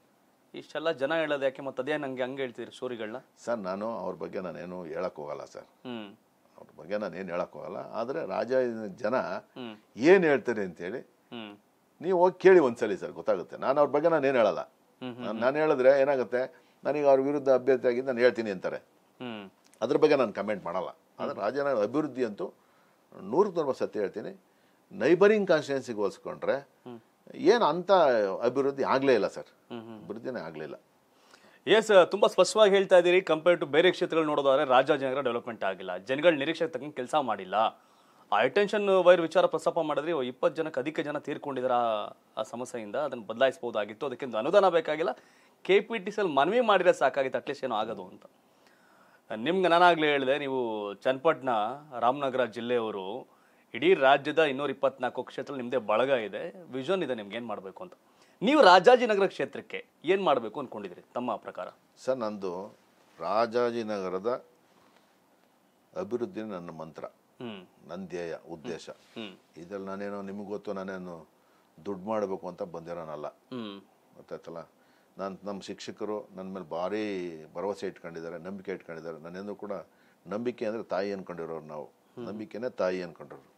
ಇಷ್ಟೆಲ್ಲ ಜನ ಹೇಳೋದು ಯಾಕೆ ಮತ್ತೆ ಅದೇ ನಂಗೆ ಹಂಗೆ ಹೇಳ್ತೀರಿ ಸ್ಟೋರಿಗಳನ್ನ ಸರ್ ನಾನು ಅವ್ರ ಬಗ್ಗೆ ನಾನೇನು ಹೇಳಕ್ ಹೋಗಲ್ಲ ಸರ್ ಅವ್ರ ಬಗ್ಗೆ ನಾನು ಏನು ಹೇಳಕ್ ಹೋಗಲ್ಲ ಆದರೆ ರಾಜ ಜನ ಏನು ಹೇಳ್ತಾರೆ ಅಂತೇಳಿ ನೀವು ಹೋಗಿ ಕೇಳಿ ಒಂದ್ಸಲಿ ಸರ್ ಗೊತ್ತಾಗುತ್ತೆ ನಾನು ಅವ್ರ ಬಗ್ಗೆ ನಾನು ಏನು ಹೇಳಲ್ಲ ನಾನು ಹೇಳಿದ್ರೆ ಏನಾಗುತ್ತೆ ನನಗೆ ಅವ್ರ ವಿರುದ್ಧ ಅಭ್ಯರ್ಥಿ ಆಗಿದ್ದು ನಾನು ಹೇಳ್ತೀನಿ ಅಂತಾರೆ ಅದ್ರ ಬಗ್ಗೆ ನಾನು ಕಮೆಂಟ್ ಮಾಡಲ್ಲ ಆದರೆ ರಾಜನಾಡ ಅಭಿವೃದ್ಧಿ ಅಂತೂ ನೂರಕ್ಕೆ ನೂರು ಸತ್ಯ ಹೇಳ್ತೀನಿ ನೈಬರಿಂಗ್ ಕಾನ್ಸ್ಟಿಟ್ಯೂನ್ಸಿಗೆ ಹೋಲಿಸ್ಕೊಂಡ್ರೆ ಏನು ಅಂಥ ಅಭಿವೃದ್ಧಿ ಆಗಲೇ ಇಲ್ಲ ಸರ್ ಅಭಿವೃದ್ಧಿನೇ ಆಗಲಿಲ್ಲ ಎಸ್ ತುಂಬ ಸ್ಪಷ್ಟವಾಗಿ ಹೇಳ್ತಾ ಇದ್ದೀರಿ ಕಂಪೇರ್ ಟು ಬೇರೆ ಕ್ಷೇತ್ರಗಳು ನೋಡೋದಾದ್ರೆ ರಾಜಾಜಿನಗರ ಡೆವಲಪ್ಮೆಂಟ್ ಆಗಿಲ್ಲ ಜನಗಳ ನಿರೀಕ್ಷೆ ತಕ್ಕಂಗೆ ಕೆಲಸ ಮಾಡಿಲ್ಲ ಹೈಟೆನ್ಷನ್ ವೈರ್ ವಿಚಾರ ಪ್ರಸ್ತಾಪ ಮಾಡಿದ್ರೆ ಇಪ್ಪತ್ತು ಜನಕ್ಕೆ ಅಧಿಕ ಜನ ತೀರ್ಕೊಂಡಿದ್ರ ಆ ಸಮಸ್ಯೆಯಿಂದ ಅದನ್ನು ಬದಲಾಯಿಸಬಹುದಾಗಿತ್ತು ಅದಕ್ಕಿಂತ ಅನುದಾನ ಬೇಕಾಗಿಲ್ಲ ಕೆ ಪಿ ಟಿ ಸಿಯಲ್ಲಿ ಮನವಿ ಮಾಡಿದ್ರೆ ಸಾಕಾಗಿತ್ತು ಅಟ್ಲೀಸ್ಟ್ ಏನೋ ಆಗೋದು ಅಂತ ನಿಮ್ಗೆ ನಾನಾಗಲೇ ಹೇಳಿದೆ ನೀವು ಚನ್ನಪಟ್ಟಣ ರಾಮನಗರ ಜಿಲ್ಲೆಯವರು ಇಡೀ ರಾಜ್ಯದ ಇನ್ನೂರ ಇಪ್ಪತ್ನಾಲ್ಕು ಕ್ಷೇತ್ರ ನಿಮ್ಮದೇ ಬಳಗ ಇದೆ ವಿಷನ್ ಇದೆ ನಿಮ್ಗೆ ಏನು ಮಾಡಬೇಕು ಅಂತ ನೀವು ರಾಜಾಜಿನಗರ ಕ್ಷೇತ್ರಕ್ಕೆ ಏನು ಮಾಡಬೇಕು ಅಂದ್ಕೊಂಡಿದ್ರಿ ತಮ್ಮ ಪ್ರಕಾರ ಸರ್ ನಂದು ರಾಜಾಜಿನಗರದ ಅಭಿವೃದ್ಧಿ ನನ್ನ ಮಂತ್ರ ನನ್ನ ಧ್ಯೇಯ ಉದ್ದೇಶ ಇದ್ರಲ್ಲಿ ನಾನೇನೋ ನಿಮ್ಗೆ ಗೊತ್ತು ನಾನೇನು ದುಡ್ಡು ಮಾಡಬೇಕು ಅಂತ ಬಂದಿರೋನಲ್ಲ ಗೊತ್ತಾಯ್ತಲ್ಲ ನಾನು ನಮ್ಮ ಶಿಕ್ಷಕರು ನನ್ನ ಮೇಲೆ ಭಾರಿ ಭರವಸೆ ಇಟ್ಕೊಂಡಿದ್ದಾರೆ ನಂಬಿಕೆ ಇಟ್ಕೊಂಡಿದ್ದಾರೆ ನಾನೇನು ಕೂಡ ನಂಬಿಕೆ ಅಂದರೆ ತಾಯಿ ಅಂದ್ಕೊಂಡಿರೋರು ನಾವು ನಂಬಿಕೆನೇ ತಾಯಿ ಅಂದ್ಕೊಂಡಿರೋರು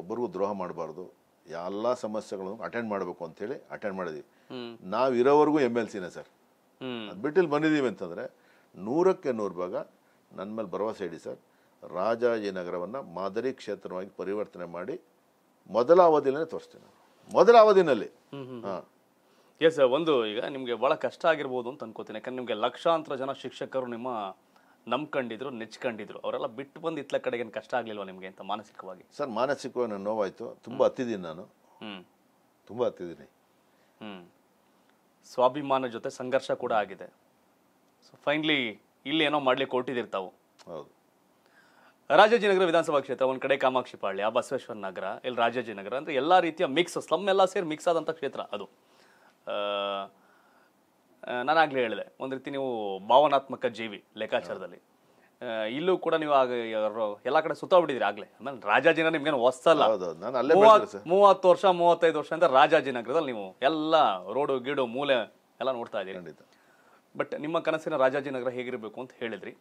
ಒಬ್ಬರಿಗೂ ದ್ರೋಹ ಮಾಡಬಾರ್ದು ಎಲ್ಲ ಸಮಸ್ಯೆಗಳನ್ನು ಅಟೆಂಡ್ ಮಾಡಬೇಕು ಅಂತೇಳಿ ಅಟೆಂಡ್ ಮಾಡಿದ್ವಿ ನಾವು ಇರೋವರೆಗೂ ಎಮ್ ಎಲ್ ಸಿನೇ ಸರ್ ಅದು ಬಿಟ್ಟಿಲ್ಲಿ ಬಂದಿದ್ದೀವಿ ಅಂತಂದರೆ ನೂರಕ್ಕೆ ನೂರು ಭಾಗ ನನ್ನ ಮೇಲೆ ಭರವಸೆ ಇಡಿ ಸರ್ ರಾಜಾಜಿನಗರವನ್ನು ಮಾದರಿ ಕ್ಷೇತ್ರವಾಗಿ ಪರಿವರ್ತನೆ ಮಾಡಿ ಮೊದಲ ಅವಧಿಯಲ್ಲೇ ತೋರಿಸ್ತೀನಿ ಮೊದಲ ಅವಧಿನಲ್ಲಿ ಎಸ್ ಸರ್ ಒಂದು ಈಗ ನಿಮಗೆ ಭಾಳ ಕಷ್ಟ ಆಗಿರ್ಬೋದು ಅಂತ ಅನ್ಕೋತೀನಿ ಯಾಕಂದ್ರೆ ನಿಮಗೆ ಲಕ್ಷಾಂತರ ಜನ ಶಿಕ್ಷಕರು ನಿಮ್ಮ ನಂಬ್ಕೊಂಡಿದ್ರು ನೆಚ್ಕೊಂಡಿದ್ರು ಅವರೆಲ್ಲ ಬಿಟ್ಟು ಬಂದು ಇತ್ಲ ಕಡೆಗೆ ಕಷ್ಟ ಆಗಲಿಲ್ವಾ ನಿಮಗೆ ಅಂತ ಮಾನಸಿಕವಾಗಿ ಸರ್ ಮಾನಸಿಕವಾಗಿ ನಾನು ನೋವಾಯಿತು ತುಂಬ ಹತ್ತಿದ್ದೀನಿ ನಾನು ಹ್ಮ್ ತುಂಬ ಹತ್ತಿದ್ದೀನಿ ಹ್ಮ್ ಸ್ವಾಭಿಮಾನ ಜೊತೆ ಸಂಘರ್ಷ ಕೂಡ ಆಗಿದೆ ಸೊ ಫೈನ್ಲಿ ಇಲ್ಲಿ ಏನೋ ಮಾಡ್ಲಿಕ್ಕೆ ತಾವು ಹೌದು ರಾಜಾಜಿನಗರ ವಿಧಾನಸಭಾ ಕ್ಷೇತ್ರ ಒಂದ್ ಕಡೆ ಕಾಮಾಕ್ಷಿಪಾಳ್ಯ ಬಸವೇಶ್ವರ ನಗರ ಇಲ್ಲಿ ರಾಜಾಜಿನಗರ ಅಂದ್ರೆ ಎಲ್ಲಾ ರೀತಿಯ ಮಿಕ್ಸ್ ಸ್ಲಮ್ ಎಲ್ಲ ಸೇರಿ ಮಿಕ್ಸ್ ಆದಂತ ಕ್ಷೇತ್ರ ಅದು ನಾನಾಗಲೇ ಹೇಳಿದೆ ಒಂದು ರೀತಿ ನೀವು ಭಾವನಾತ್ಮಕ ಜೀವಿ ಲೆಕ್ಕಾಚಾರದಲ್ಲಿ ಇಲ್ಲೂ ಕೂಡ ನೀವು ಆಗ ಎಲ್ಲಾ ಕಡೆ ಸುತ್ತಾಬಿಟ್ಟಿದ್ರಿ ಆಗಲೇ ಆಮೇಲೆ ರಾಜಾಜಿನ ನಿಮ್ಗೇನು ಹೊಸಲ್ಲ ಮೂವತ್ತು ವರ್ಷ ಮೂವತ್ತೈದು ವರ್ಷ ಅಂದ್ರೆ ರಾಜಾಜಿನಗರದಲ್ಲಿ ನೀವು ಎಲ್ಲ ರೋಡು ಗಿಡು ಮೂಲೆ ಎಲ್ಲ ನೋಡ್ತಾ ಇದ್ದೀರಿ ಬಟ್ ನಿಮ್ಮ ಕನಸಿನ ರಾಜಾಜಿನಗರ ಹೇಗಿರಬೇಕು ಅಂತ ಹೇಳಿದ್ರಿ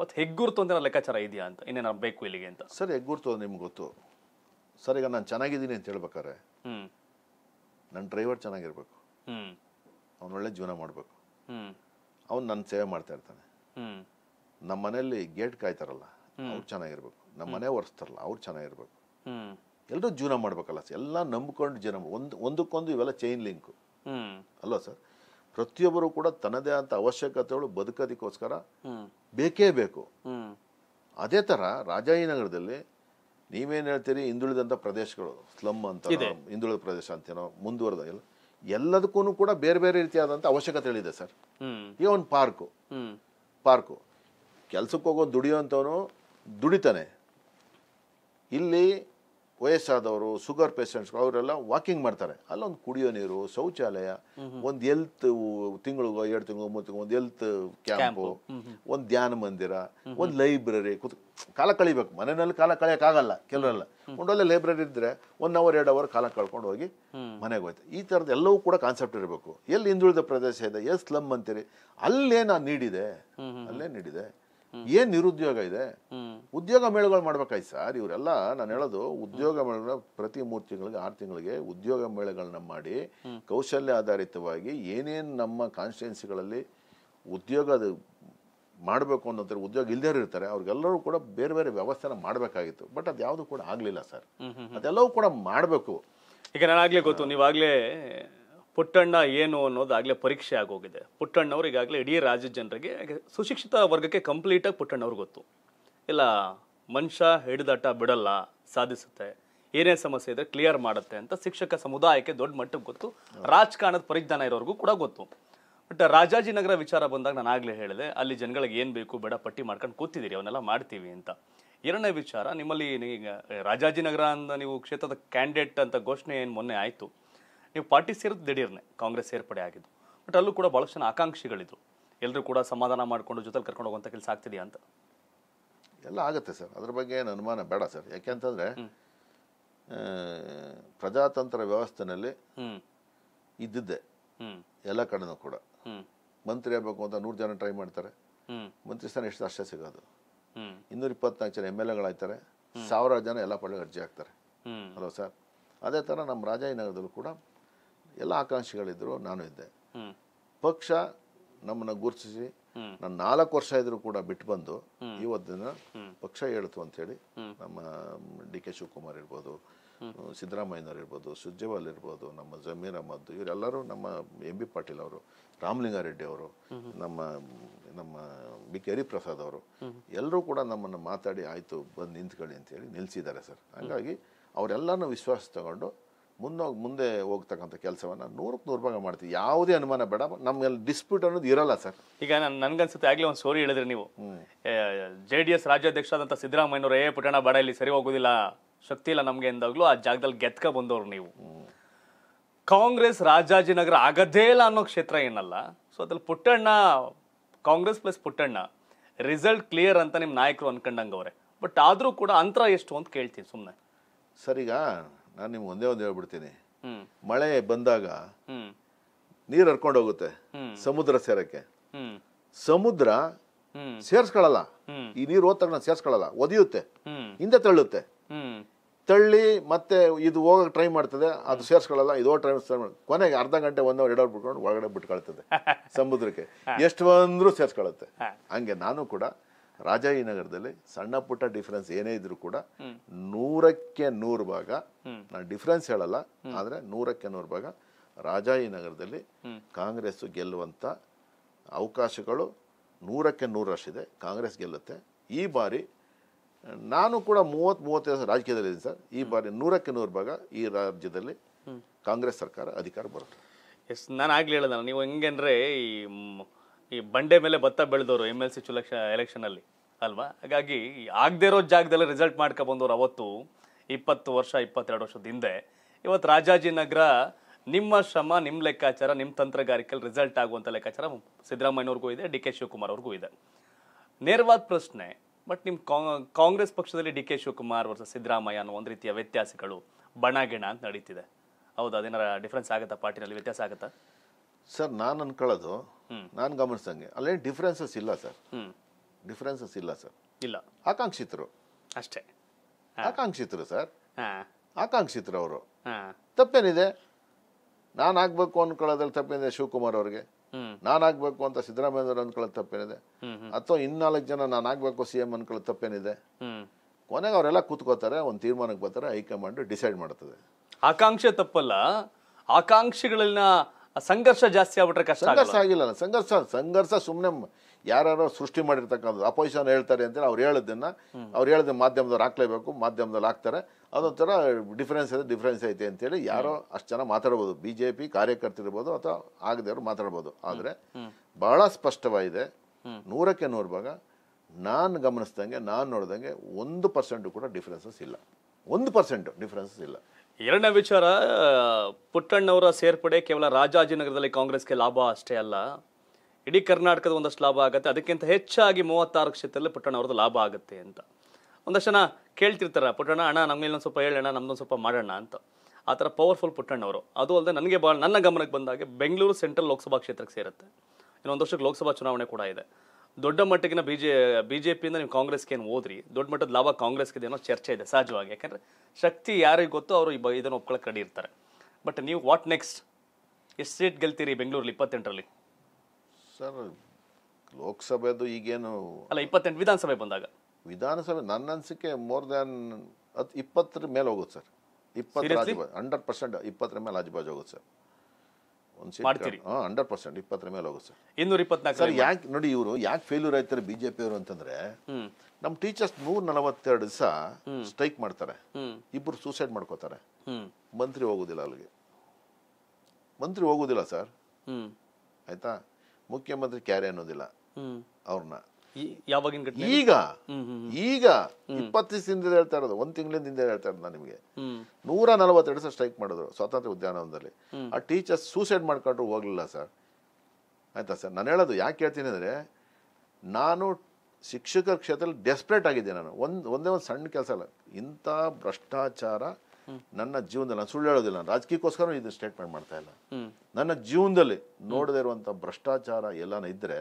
ಮತ್ತು ಹೆಗ್ಗುರ್ತು ಅಂತ ಲೆಕ್ಕಾಚಾರ ಇದೆಯಾ ಅಂತ ಇನ್ನೇನು ಬೇಕು ಇಲ್ಲಿಗೆ ಅಂತ ಸರ್ ಹೆಗ್ಗುರ್ತು ನಿಮ್ಗೆ ಗೊತ್ತು ಸರ್ ಈಗ ನಾನು ಚೆನ್ನಾಗಿದ್ದೀನಿ ಅಂತ ಹೇಳ್ಬೇಕಾರೆ ನನ್ನ ಡ್ರೈವರ್ ಚೆನ್ನಾಗಿರ್ಬೇಕು ಒಳ್ಳೆ ಜೀವನ ಮಾಡಬೇಕು ಅವ್ನು ನನ್ನ ಸೇವೆ ಮಾಡ್ತಾ ಇರ್ತಾನೆ ನಮ್ಮ ಮನೆಯಲ್ಲಿ ಗೇಟ್ ಕಾಯ್ತಾರಲ್ಲ ಅವ್ರು ಚೆನ್ನಾಗಿರ್ಬೇಕು ನಮ್ಮ ಮನೆ ಒರೆಸ್ತಾರಲ್ಲ ಅವ್ರು ಚೆನ್ನಾಗಿರ್ಬೇಕು ಎಲ್ಲರೂ ಜೀವನ ಮಾಡ್ಬೇಕಲ್ಲ ಸರ್ ಎಲ್ಲ ನಂಬ್ಕೊಂಡು ಜೀವನ ಒಂದು ಒಂದಕ್ಕೊಂದು ಇವೆಲ್ಲ ಚೈನ್ ಲಿಂಕು ಅಲ್ವಾ ಸರ್ ಪ್ರತಿಯೊಬ್ಬರು ಕೂಡ ತನ್ನದೇ ಅಂತ ಅವಶ್ಯಕತೆಗಳು ಬದುಕೋದಕ್ಕೋಸ್ಕರ ಬೇಕೇ ಬೇಕು ಅದೇ ತರ ರಾಜಾಜಿನಗರದಲ್ಲಿ ನೀವೇನು ಹೇಳ್ತೀರಿ ಹಿಂದುಳಿದಂಥ ಪ್ರದೇಶಗಳು ಸ್ಲಮ್ ಅಂತ ಹಿಂದುಳಿದ ಪ್ರದೇಶ ಅಂತೇನೋ ಮುಂದುವರೆದ ಇಲ್ಲ ಎಲ್ಲದಕ್ಕೂ ಕೂಡ ಬೇರೆ ಬೇರೆ ರೀತಿಯಾದಂಥ ಅವಶ್ಯಕತೆಗಳಿದೆ ಸರ್ ಈಗ ಒಂದು ಪಾರ್ಕು ಪಾರ್ಕು ಕೆಲಸಕ್ಕೆ ಹೋಗೋ ದುಡಿಯೋಂಥವನು ದುಡಿತಾನೆ ಇಲ್ಲಿ ವಯಸ್ಸಾದವರು ಶುಗರ್ ಪೇಷಂಟ್ಸ್ ಅವರೆಲ್ಲ ವಾಕಿಂಗ್ ಮಾಡ್ತಾರೆ ಅಲ್ಲೊಂದು ಕುಡಿಯೋ ನೀರು ಶೌಚಾಲಯ ಒಂದು ಎಲ್ತ್ ತಿಂಗಳಿಗೂ ಎರಡು ತಿಂಗಳು ಮೂರು ತಿಂಗಳು ಒಂದು ಎಲ್ತ್ ಕ್ಯಾಂಪು ಒಂದು ಧ್ಯಾನ ಮಂದಿರ ಒಂದು ಲೈಬ್ರರಿ ಕುತ್ ಕಾಲ ಕಳಿಬೇಕು ಮನೆಯಲ್ಲಿ ಕಾಲ ಕಳೆಯೋಕ್ಕಾಗಲ್ಲ ಕೆಲವರೆಲ್ಲ ಒಂದೊಳ್ಳೆ ಲೈಬ್ರರಿ ಇದ್ದರೆ ಒನ್ ಅವರ್ ಎರಡು ಅವರ್ ಕಾಲ ಕಳ್ಕೊಂಡು ಹೋಗಿ ಮನೆಗೆ ಹೋಯ್ತು ಈ ಥರದ ಎಲ್ಲವೂ ಕೂಡ ಕಾನ್ಸೆಪ್ಟ್ ಇರಬೇಕು ಎಲ್ಲಿ ಹಿಂದುಳಿದ ಪ್ರದೇಶ ಇದೆ ಎಲ್ಲಿ ಸ್ಲಮ್ ಅಂತೀರಿ ಅಲ್ಲೇ ನಾನು ನೀಡಿದೆ ಅಲ್ಲೇ ನೀಡಿದೆ ಏನ್ ನಿರುದ್ಯೋಗ ಇದೆ ಉದ್ಯೋಗ ಮೇಳಗಳು ಮಾಡ್ಬೇಕಾಯ್ತು ಸರ್ ಇವರೆಲ್ಲ ನಾನು ಹೇಳೋದು ಉದ್ಯೋಗ ಮೇಳ ಪ್ರತಿ ಮೂರು ತಿಂಗಳಿಗೆ ಆರು ತಿಂಗಳಿಗೆ ಉದ್ಯೋಗ ಮೇಳಗಳನ್ನ ಮಾಡಿ ಕೌಶಲ್ಯ ಆಧಾರಿತವಾಗಿ ಏನೇನ್ ನಮ್ಮ ಕಾನ್ಸ್ಟಿಟ್ಯೂನ್ಸಿಗಳಲ್ಲಿ ಉದ್ಯೋಗ ಮಾಡಬೇಕು ಅನ್ನೋದ್ರ ಉದ್ಯೋಗ ಇಲ್ದೇ ಇರ್ತಾರೆ ಅವ್ರಿಗೆಲ್ಲರೂ ಕೂಡ ಬೇರೆ ಬೇರೆ ವ್ಯವಸ್ಥೆನ ಮಾಡಬೇಕಾಗಿತ್ತು ಬಟ್ ಅದು ಯಾವುದು ಕೂಡ ಆಗಲಿಲ್ಲ ಸರ್ ಅದೆಲ್ಲವೂ ಕೂಡ ಮಾಡಬೇಕು ಈಗ ನಾನು ಆಗ್ಲೇ ಗೊತ್ತು ನೀವಾಗಲೇ ಪುಟ್ಟಣ್ಣ ಏನು ಅನ್ನೋದು ಆಗಲೇ ಪರೀಕ್ಷೆ ಆಗೋಗಿದೆ ಪುಟ್ಟಣ್ಣವ್ರು ಈಗಾಗಲೇ ಇಡೀ ರಾಜ್ಯ ಜನರಿಗೆ ಸುಶಿಕ್ಷಿತ ವರ್ಗಕ್ಕೆ ಕಂಪ್ಲೀಟಾಗಿ ಪುಟ್ಟಣ್ಣವ್ರಿಗೆ ಗೊತ್ತು ಇಲ್ಲ ಮನುಷ್ಯ ಹಿಡಿದಾಟ ಬಿಡಲ್ಲ ಸಾಧಿಸುತ್ತೆ ಏನೇ ಸಮಸ್ಯೆ ಇದ್ರೆ ಕ್ಲಿಯರ್ ಮಾಡುತ್ತೆ ಅಂತ ಶಿಕ್ಷಕ ಸಮುದಾಯಕ್ಕೆ ದೊಡ್ಡ ಮಟ್ಟಕ್ಕೆ ಗೊತ್ತು ರಾಜಕಾರಣದ ಪರಿಜ್ಞಾನ ಇರೋರಿಗೂ ಕೂಡ ಗೊತ್ತು ಬಟ್ ರಾಜಾಜಿನಗರ ವಿಚಾರ ಬಂದಾಗ ನಾನು ಆಗಲೇ ಹೇಳಿದೆ ಅಲ್ಲಿ ಜನಗಳಿಗೆ ಏನು ಬೇಕು ಬೇಡ ಪಟ್ಟಿ ಮಾಡ್ಕೊಂಡು ಕೂತಿದ್ದೀರಿ ಅವನ್ನೆಲ್ಲ ಮಾಡ್ತೀವಿ ಅಂತ ಎರಡನೇ ವಿಚಾರ ನಿಮ್ಮಲ್ಲಿ ರಾಜಾಜಿನಗರ ಅಂತ ನೀವು ಕ್ಷೇತ್ರದ ಕ್ಯಾಂಡಿಡೇಟ್ ಅಂತ ಘೋಷಣೆ ಏನು ಮೊನ್ನೆ ಆಯಿತು ನೀವು ಪಾರ್ಟಿ ಸೇರಿದ್ದು ದಿಢೀರ್ನೆ ಕಾಂಗ್ರೆಸ್ ಸೇರ್ಪಡೆ ಆಗಿದ್ದು ಬಟ್ ಅಲ್ಲೂ ಕೂಡ ಭಾಳಷ್ಟು ಜನ ಆಕಾಂಕ್ಷಿಗಳಿದ್ರು ಎಲ್ಲರೂ ಕೂಡ ಸಮಾಧಾನ ಮಾಡಿಕೊಂಡು ಜೊತೆಲಿ ಕರ್ಕೊಂಡು ಹೋಗುವಂಥ ಕೆಲಸ ಆಗ್ತಿದೆಯಾ ಅಂತ ಎಲ್ಲ ಆಗುತ್ತೆ ಸರ್ ಅದ್ರ ಬಗ್ಗೆ ಏನು ಅನುಮಾನ ಬೇಡ ಸರ್ ಯಾಕೆಂತಂದರೆ ಪ್ರಜಾತಂತ್ರ ವ್ಯವಸ್ಥೆನಲ್ಲಿ ಇದ್ದಿದ್ದೆ ಎಲ್ಲ ಕಡೆನೂ ಕೂಡ ಮಂತ್ರಿ ಆಗಬೇಕು ಅಂತ ನೂರು ಜನ ಟ್ರೈ ಮಾಡ್ತಾರೆ ಮಂತ್ರಿ ಸ್ಥಾನ ಎಷ್ಟು ಅಷ್ಟೇ ಸಿಗೋದು ಇನ್ನೂರ ಇಪ್ಪತ್ನಾಲ್ಕು ಜನ ಎಮ್ ಎಲ್ ಎಗಳಾಯ್ತಾರೆ ಸಾವಿರಾರು ಜನ ಎಲ್ಲ ಪಡೆಗೆ ಅರ್ಜಿ ಹಾಕ್ತಾರೆ ಹಲೋ ಸರ್ ಅದೇ ಥರ ನಮ್ಮ ರಾಜಾಜಿನಗರದಲ್ಲೂ ಕೂಡ ಎಲ್ಲ ಆಕಾಂಕ್ಷಿಗಳಿದ್ರು ನಾನು ಇದ್ದೆ ಪಕ್ಷ ನಮ್ಮನ್ನ ಗುರುತಿಸಿ ನಾನು ನಾಲ್ಕು ವರ್ಷ ಇದ್ರು ಕೂಡ ಬಿಟ್ಟು ಬಂದು ಇವತ್ತಿನ ಪಕ್ಷ ಹೇಳ್ತು ಅಂತೇಳಿ ನಮ್ಮ ಡಿ ಕೆ ಶಿವಕುಮಾರ್ ಇರ್ಬೋದು ಸಿದ್ದರಾಮಯ್ಯನವ್ರು ಇರ್ಬೋದು ಸುರ್ಜೇವಾಲ್ ಇರ್ಬೋದು ನಮ್ಮ ಜಮೀರ್ ಅಹಮದ್ ಇವರೆಲ್ಲರೂ ನಮ್ಮ ಎಂ ಬಿ ಪಾಟೀಲ್ ಅವರು ರಾಮಲಿಂಗಾರೆಡ್ಡಿ ಅವರು ನಮ್ಮ ನಮ್ಮ ಬಿ ಕೆ ಹರಿಪ್ರಸಾದ್ ಅವರು ಎಲ್ಲರೂ ಕೂಡ ನಮ್ಮನ್ನು ಮಾತಾಡಿ ಆಯಿತು ಬಂದು ನಿಂತ್ಕೊಳ್ಳಿ ಅಂತೇಳಿ ನಿಲ್ಲಿಸಿದ್ದಾರೆ ಸರ್ ಹಾಗಾಗಿ ಅವರೆಲ್ಲರೂ ವಿಶ್ವಾಸ ತಗೊಂಡು ಮುಂದೋಗಿ ಮುಂದೆ ಹೋಗ್ತಕ್ಕಂಥ ಕೆಲಸವನ್ನು ನೂರಕ್ಕೆ ನೂರು ಭಾಗ ಮಾಡ್ತೀವಿ ಯಾವುದೇ ಅನುಮಾನ ಬೇಡ ನಮ್ಮಲ್ಲಿ ಡಿಸ್ಪ್ಯೂಟ್ ಅನ್ನೋದು ಇರಲ್ಲ ಸರ್ ಈಗ ನಾನು ನನಗನ್ಸುತ್ತೆ ಆಗ್ಲೇ ಒಂದು ಸ್ಟೋರಿ ಹೇಳಿದ್ರಿ ನೀವು ಜೆ ಡಿ ಎಸ್ ರಾಜ್ಯಾಧ್ಯಕ್ಷ ಆದಂಥ ಸಿದ್ದರಾಮಯ್ಯನವರು ಏ ಪುಟಣ ಇಲ್ಲಿ ಸರಿ ಹೋಗೋದಿಲ್ಲ ಶಕ್ತಿ ಇಲ್ಲ ನಮಗೆ ಎಂದಾಗ್ಲೂ ಆ ಜಾಗದಲ್ಲಿ ಗೆದ್ಕ ಬಂದವರು ನೀವು ಕಾಂಗ್ರೆಸ್ ರಾಜಾಜಿನಗರ ಆಗದೇ ಇಲ್ಲ ಅನ್ನೋ ಕ್ಷೇತ್ರ ಏನಲ್ಲ ಸೊ ಅದ್ರಲ್ಲಿ Puttanna Congress plus Puttanna result clear ಅಂತ ನಿಮ್ಮ ನಾಯಕರು ಅನ್ಕೊಂಡಂಗೆ ಅವರೇ ಬಟ್ ಆದರೂ ಕೂಡ ಅಂತರ ಎಷ್ಟು ಅಂತ ಕೇಳ್ತೀನಿ ಸುಮ್ಮನೆ ಸರಿಗಾ ನಾನು ನಿಮ್ಗೆ ಒಂದೇ ಒಂದು ಹೇಳ್ಬಿಡ್ತೀನಿ ಮಳೆ ಬಂದಾಗ ನೀರು ಹರ್ಕೊಂಡು ಹೋಗುತ್ತೆ ಸಮುದ್ರ ಸೇರಕ್ಕೆ ಸಮುದ್ರ ಸೇರ್ಸ್ಕೊಳ್ಳಲ್ಲ ಈ ನೀರು ಹೋದ ತಕ್ಷಣ ಸೇರ್ಸ್ಕೊಳ್ಳಲ್ಲ ಒದಿಯುತ್ತೆ ಹಿಂದೆ ತಳ್ಳುತ್ತೆ ತಳ್ಳಿ ಮತ್ತೆ ಇದು ಹೋಗಕ್ಕೆ ಟ್ರೈ ಮಾಡ್ತದೆ ಅದು ಸೇರ್ಸ್ಕೊಳ್ಳಲ್ಲ ಇದು ಟ್ರೈ ಕೊನೆಗೆ ಅರ್ಧ ಗಂಟೆ ಒಂದು ಎರಡು ಅವರ್ ಬಿಟ್ಕೊಂಡು ಒಳಗಡೆ ಬಿಟ್ಕೊಳ್ತದೆ ಸಮುದ್ರಕ್ಕೆ ಎಷ್ಟು ಬಂದರೂ ಸೇರ್ಸ್ಕೊಳ್ಳುತ್ತೆ ಹಂಗೆ ನಾನು ಕೂಡ ರಾಜಾಜಿನಗರದಲ್ಲಿ ಸಣ್ಣ ಪುಟ್ಟ ಡಿಫ್ರೆನ್ಸ್ ಏನೇ ಇದ್ರೂ ಕೂಡ ನೂರಕ್ಕೆ ನೂರು ಭಾಗ ನಾನು ಡಿಫ್ರೆನ್ಸ್ ಹೇಳಲ್ಲ ಆದ್ರೆ ನೂರಕ್ಕೆ ನೂರು ಭಾಗ ನಗರದಲ್ಲಿ ಕಾಂಗ್ರೆಸ್ ಗೆಲ್ಲುವಂಥ ಅವಕಾಶಗಳು ನೂರಕ್ಕೆ ನೂರರಷ್ಟಿದೆ ಕಾಂಗ್ರೆಸ್ ಗೆಲ್ಲುತ್ತೆ ಈ ಬಾರಿ ನಾನು ಕೂಡ ಮೂವತ್ತು ಮೂವತ್ತೈದು ವರ್ಷ ರಾಜಕೀಯದಲ್ಲಿ ಸರ್ ಈ ಬಾರಿ ನೂರಕ್ಕೆ ನೂರು ಭಾಗ ಈ ರಾಜ್ಯದಲ್ಲಿ ಕಾಂಗ್ರೆಸ್ ಸರ್ಕಾರ ಅಧಿಕಾರ ಬರುತ್ತೆ ಎಸ್ ನಾನು ಆಗಲಿ ಹೇಳಿದ ನೀವು ಹೆಂಗೆ ಈ ಈ ಬಂಡೆ ಮೇಲೆ ಭತ್ತ ಬೆಳೆದವರು ಎಮ್ ಎಲ್ ಸಿ ಚುಲಕ್ಷ ಎಲೆಕ್ಷನಲ್ಲಿ ಅಲ್ವಾ ಹಾಗಾಗಿ ಆಗದೆ ಇರೋ ಜಾಗದಲ್ಲಿ ರಿಸಲ್ಟ್ ಬಂದವರು ಅವತ್ತು ಇಪ್ಪತ್ತು ವರ್ಷ ಇಪ್ಪತ್ತೆರಡು ವರ್ಷದ ಹಿಂದೆ ಇವತ್ತು ರಾಜಾಜಿನಗರ ನಿಮ್ಮ ಶ್ರಮ ನಿಮ್ಮ ಲೆಕ್ಕಾಚಾರ ನಿಮ್ಮ ತಂತ್ರಗಾರಿಕೆಯಲ್ಲಿ ರಿಸಲ್ಟ್ ಆಗುವಂಥ ಲೆಕ್ಕಾಚಾರ ಸಿದ್ದರಾಮಯ್ಯವ್ರಿಗೂ ಇದೆ ಡಿ ಕೆ ಶಿವಕುಮಾರ್ ಅವ್ರಿಗೂ ಇದೆ ನೇರವಾದ ಪ್ರಶ್ನೆ ಬಟ್ ನಿಮ್ಮ ಕಾಂಗ್ರೆಸ್ ಪಕ್ಷದಲ್ಲಿ ಡಿ ಕೆ ಶಿವಕುಮಾರ್ ವರ್ಷ ಸಿದ್ದರಾಮಯ್ಯ ಅನ್ನೋ ಒಂದು ರೀತಿಯ ವ್ಯತ್ಯಾಸಗಳು ಬಣಗಿಣ ಅಂತ ನಡೀತಿದೆ ಹೌದು ಅದೇನಾರ ಡಿಫ್ರೆನ್ಸ್ ಆಗುತ್ತಾ ಪಾರ್ಟಿನಲ್ಲಿ ವ್ಯತ್ಯಾಸ ಆಗುತ್ತಾ ಸರ್ ನಾನು ಅನ್ಕೊಳ್ಳೋದು ನಾನು ಗಮನಿಸಂಗೆ ಅಲ್ಲೇನು ಡಿಫ್ರೆನ್ಸಸ್ ಇಲ್ಲ ಸರ್ ಡಿಫ್ರೆನ್ಸಸ್ ಇಲ್ಲ ಸರ್ ಇಲ್ಲ ಆಕಾಂಕ್ಷಿತರು ಅಷ್ಟೇ ಆಕಾಂಕ್ಷಿತರು ಸರ್ ಆಕಾಂಕ್ಷಿತರು ಅವರು ತಪ್ಪೇನಿದೆ ನಾನು ಆಗ್ಬೇಕು ಅನ್ಕೊಳ್ಳೋದ್ರಲ್ಲಿ ತಪ್ಪೇನಿದೆ ಶಿವಕುಮಾರ್ ಅವ್ರಿಗೆ ನಾನು ಆಗ್ಬೇಕು ಅಂತ ಸಿದ್ದರಾಮಯ್ಯ ಅನ್ಕೊಳ್ಳೋದು ತಪ್ಪೇನಿದೆ ಅಥವಾ ಇನ್ನಾಲ್ಕು ಜನ ನಾನು ಆಗ್ಬೇಕು ಸಿ ಎಂ ಅನ್ಕೊಳ್ಳೋದು ತಪ್ಪೇನಿದೆ ಕೊನೆಗೆ ಅವರೆಲ್ಲ ಕೂತ್ಕೋತಾರೆ ಒಂದು ತೀರ್ಮಾನಕ್ಕೆ ಬರ್ತಾರೆ ಹೈಕಮಾಂಡ್ ಡಿಸೈಡ್ ಮಾಡ್ತದೆ ಆಕಾಂಕ್ಷೆ ತಪ್ಪಲ್ಲ ಆಕಾಂಕ್ಷೆಗಳನ್ನ ಸಂಘರ್ಷ ಜಾಸ್ತಿ ಆಗ್ಬಿಟ್ರೆ ಕಷ್ಟ ಸಂಘರ್ಷ ಆಗಿಲ್ಲ ಸಂಘರ್ಷ ಸಂಘರ್ಷ ಸುಮ್ಮನೆ ಯಾರ್ಯಾರೋ ಸೃಷ್ಟಿ ಮಾಡಿರ್ತಕ್ಕಂಥದ್ದು ಅಪೋಸಿಷನ್ ಹೇಳ್ತಾರೆ ಅಂತೇಳಿ ಅವ್ರು ಹೇಳೋದನ್ನ ಅವ್ರು ಹೇಳಿದ ಮಾಧ್ಯಮದವ್ರು ಹಾಕ್ಲೇಬೇಕು ಮಾಧ್ಯಮದಲ್ಲಿ ಹಾಕ್ತಾರೆ ಅದೊಂಥರ ಡಿಫ್ರೆನ್ಸ್ ಇದೆ ಡಿಫ್ರೆನ್ಸ್ ಐತೆ ಅಂತೇಳಿ ಯಾರೋ ಅಷ್ಟು ಜನ ಮಾತಾಡ್ಬೋದು ಬಿ ಜೆ ಪಿ ಕಾರ್ಯಕರ್ತರಿರ್ಬೋದು ಅಥವಾ ಆಗದೆಯವರು ಮಾತಾಡ್ಬೋದು ಆದರೆ ಬಹಳ ಸ್ಪಷ್ಟವಾಗಿದೆ ನೂರಕ್ಕೆ ನೂರು ಭಾಗ ನಾನು ಗಮನಿಸ್ದಂಗೆ ನಾನು ನೋಡ್ದಂಗೆ ಒಂದು ಪರ್ಸೆಂಟು ಕೂಡ ಡಿಫ್ರೆನ್ಸಸ್ ಇಲ್ಲ ಒಂದು ಪರ್ಸೆಂಟು ಡಿಫ್ರೆನ್ಸಸ್ ಇಲ್ಲ ಎರಡನೇ ವಿಚಾರ ಪುಟ್ಟಣ್ಣವರ ಸೇರ್ಪಡೆ ಕೇವಲ ರಾಜಾಜಿನಗರದಲ್ಲಿ ಕಾಂಗ್ರೆಸ್ಗೆ ಲಾಭ ಅಷ್ಟೇ ಅಲ್ಲ ಇಡೀ ಕರ್ನಾಟಕದ ಒಂದಷ್ಟು ಲಾಭ ಆಗುತ್ತೆ ಅದಕ್ಕಿಂತ ಹೆಚ್ಚಾಗಿ ಮೂವತ್ತಾರು ಕ್ಷೇತ್ರದಲ್ಲಿ ಪುಟ್ಟಣ್ಣವ್ರದ್ದು ಲಾಭ ಆಗುತ್ತೆ ಅಂತ ಒಂದಷ್ಟು ಜನ ಕೇಳ್ತಿರ್ತಾರೆ ಪುಟ್ಟಣ್ಣ ಅಣ್ಣ ನಮ್ಗೆ ಇನ್ನೊಂದು ಸ್ವಲ್ಪ ಹೇಳೋಣ ನಮ್ದೊಂದು ಸ್ವಲ್ಪ ಮಾಡೋಣ ಅಂತ ಆ ಥರ ಪವರ್ಫುಲ್ ಪುಟ್ಟಣ್ಣವರು ಅದು ಅಲ್ಲದೆ ನನಗೆ ಭಾಳ ನನ್ನ ಗಮನಕ್ಕೆ ಬಂದಾಗ ಬೆಂಗಳೂರು ಸೆಂಟ್ರಲ್ ಲೋಕಸಭಾ ಕ್ಷೇತ್ರಕ್ಕೆ ಸೇರುತ್ತೆ ಇನ್ನೊಂದು ವರ್ಷಕ್ಕೆ ಲೋಕಸಭಾ ಚುನಾವಣೆ ಕೂಡ ಇದೆ ದೊಡ್ಡ ಮಟ್ಟಗಿನ ಬಿಜೆ ಬಿಜೆಪಿಯಿಂದ ನೀವು ಕಾಂಗ್ರೆಸ್ಗೆ ಏನು ಹೋದ್ರಿ ದೊಡ್ಡ ಮಟ್ಟದ ಲಾಭ ಕಾಂಗ್ರೆಸ್ಗೆ ಅನ್ನೋ ಚರ್ಚೆ ಇದೆ ಸಹಜವಾಗಿ ಯಾಕಂದ್ರೆ ಶಕ್ತಿ ಯಾರಿಗೆ ಗೊತ್ತೋ ಅವರು ಇದನ್ನು ಒಪ್ಕೊಳ್ಳೋಕೆ ರೆಡಿ ಇರ್ತಾರೆ ಬಟ್ ನೀವು ವಾಟ್ ನೆಕ್ಸ್ಟ್ ಎಷ್ಟು ಸೀಟ್ ಗೆಲ್ತೀರಿ ಬೆಂಗಳೂರಲ್ಲಿ ಇಪ್ಪತ್ತೆಂಟರಲ್ಲಿ ಸರ್ ಲೋಕಸಭೆದು ಈಗೇನು ಅಲ್ಲ ಇಪ್ಪತ್ತೆಂಟು ವಿಧಾನಸಭೆ ಬಂದಾಗ ವಿಧಾನಸಭೆ ನನ್ನ ಅನಿಸಿಕೆ ಮೋರ್ ದ್ಯಾನ್ ಅದು ಇಪ್ಪತ್ತರ ಮೇಲೆ ಹೋಗೋದು ಸರ್ ಇಪ್ಪತ್ತು ಹಂಡ್ರೆಡ್ ಪರ್ಸೆಂಟ್ ಇಪ್ಪತ್ತರ ಮೇಲೆ ಆಜುಬಾಜು ಹೋಗೋದು ಸರ್ ಅಂಡರ್ ಪರ್ಸೆಂಟ್ ಇಪ್ಪತ್ತರ ಮೇಲೆ ಹೋಗುತ್ತೆ ಸರ್ ಇನ್ನೂರ ಸರ್ ಯಾಕೆ ನೋಡಿ ಇವರು ಯಾಕೆ ಫೇಲ್ಯೂರ್ ಆಯ್ತಾರೆ ಬಿಜೆಪಿ ಅವರು ಅಂತಂದ್ರೆ ನಮ್ಮ ಟೀಚರ್ಸ್ ನೂರ್ ನಲವತ್ತೆರಡು ದಿವಸ ಸ್ಟ್ರೈಕ್ ಮಾಡ್ತಾರೆ ಇಬ್ರು ಸೂಸೈಡ್ ಮಾಡ್ಕೋತಾರೆ ಮಂತ್ರಿ ಹೋಗೋದಿಲ್ಲ ಅಲ್ಲಿಗೆ ಮಂತ್ರಿ ಹೋಗುದಿಲ್ಲ ಸರ್ ಆಯ್ತಾ ಮುಖ್ಯಮಂತ್ರಿ ಕ್ಯಾರಿ ಅನ್ನೋದಿಲ್ಲ ಅವ್ರನ್ನ ಯಾವಾಗಿನ ಈಗ ಈಗ ಇಪ್ಪತ್ತು ದಿವಸದಿಂದ ಹೇಳ್ತಾ ಇರೋದು ಒಂದ್ ತಿಂಗಳಿಂದ ಹೇಳ್ತಾ ಇರೋದು ನಾನು ನಿಮಗೆ ನೂರ ನಲವತ್ತೆರಡು ಸರ್ ಸ್ಟ್ರೈಕ್ ಮಾಡಿದ್ರು ಸ್ವಾತಂತ್ರ್ಯ ಉದ್ಯಾನವನದಲ್ಲಿ ಆ ಟೀಚರ್ಸ್ ಸೂಸೈಡ್ ಮಾಡ್ಕೊಂಡ್ರು ಹೋಗ್ಲಿಲ್ಲ ಸರ್ ಆಯ್ತಾ ಸರ್ ನಾನು ಹೇಳೋದು ಯಾಕೆ ಹೇಳ್ತೀನಿ ಅಂದ್ರೆ ನಾನು ಶಿಕ್ಷಕರ ಕ್ಷೇತ್ರದಲ್ಲಿ ಡೆಸ್ಪ್ರೇಟ್ ಆಗಿದ್ದೆ ನಾನು ಒಂದ್ ಒಂದೇ ಒಂದು ಸಣ್ಣ ಕೆಲಸ ಅಲ್ಲ ಇಂಥ ಭ್ರಷ್ಟಾಚಾರ ನನ್ನ ಜೀವನದಲ್ಲಿ ನಾನು ಸುಳ್ಳು ಹೇಳೋದಿಲ್ಲ ನಾನು ರಾಜಕೀಯಕ್ಕೋಸ್ಕರ ಇದು ಸ್ಟೇಟ್ಮೆಂಟ್ ಮಾಡ್ತಾ ಇಲ್ಲ ನನ್ನ ಜೀವನದಲ್ಲಿ ನೋಡದೇ ಇರುವಂಥ ಭ್ರಷ್ಟಾಚಾರ ಎಲ್ಲಾನು ಇದ್ರೆ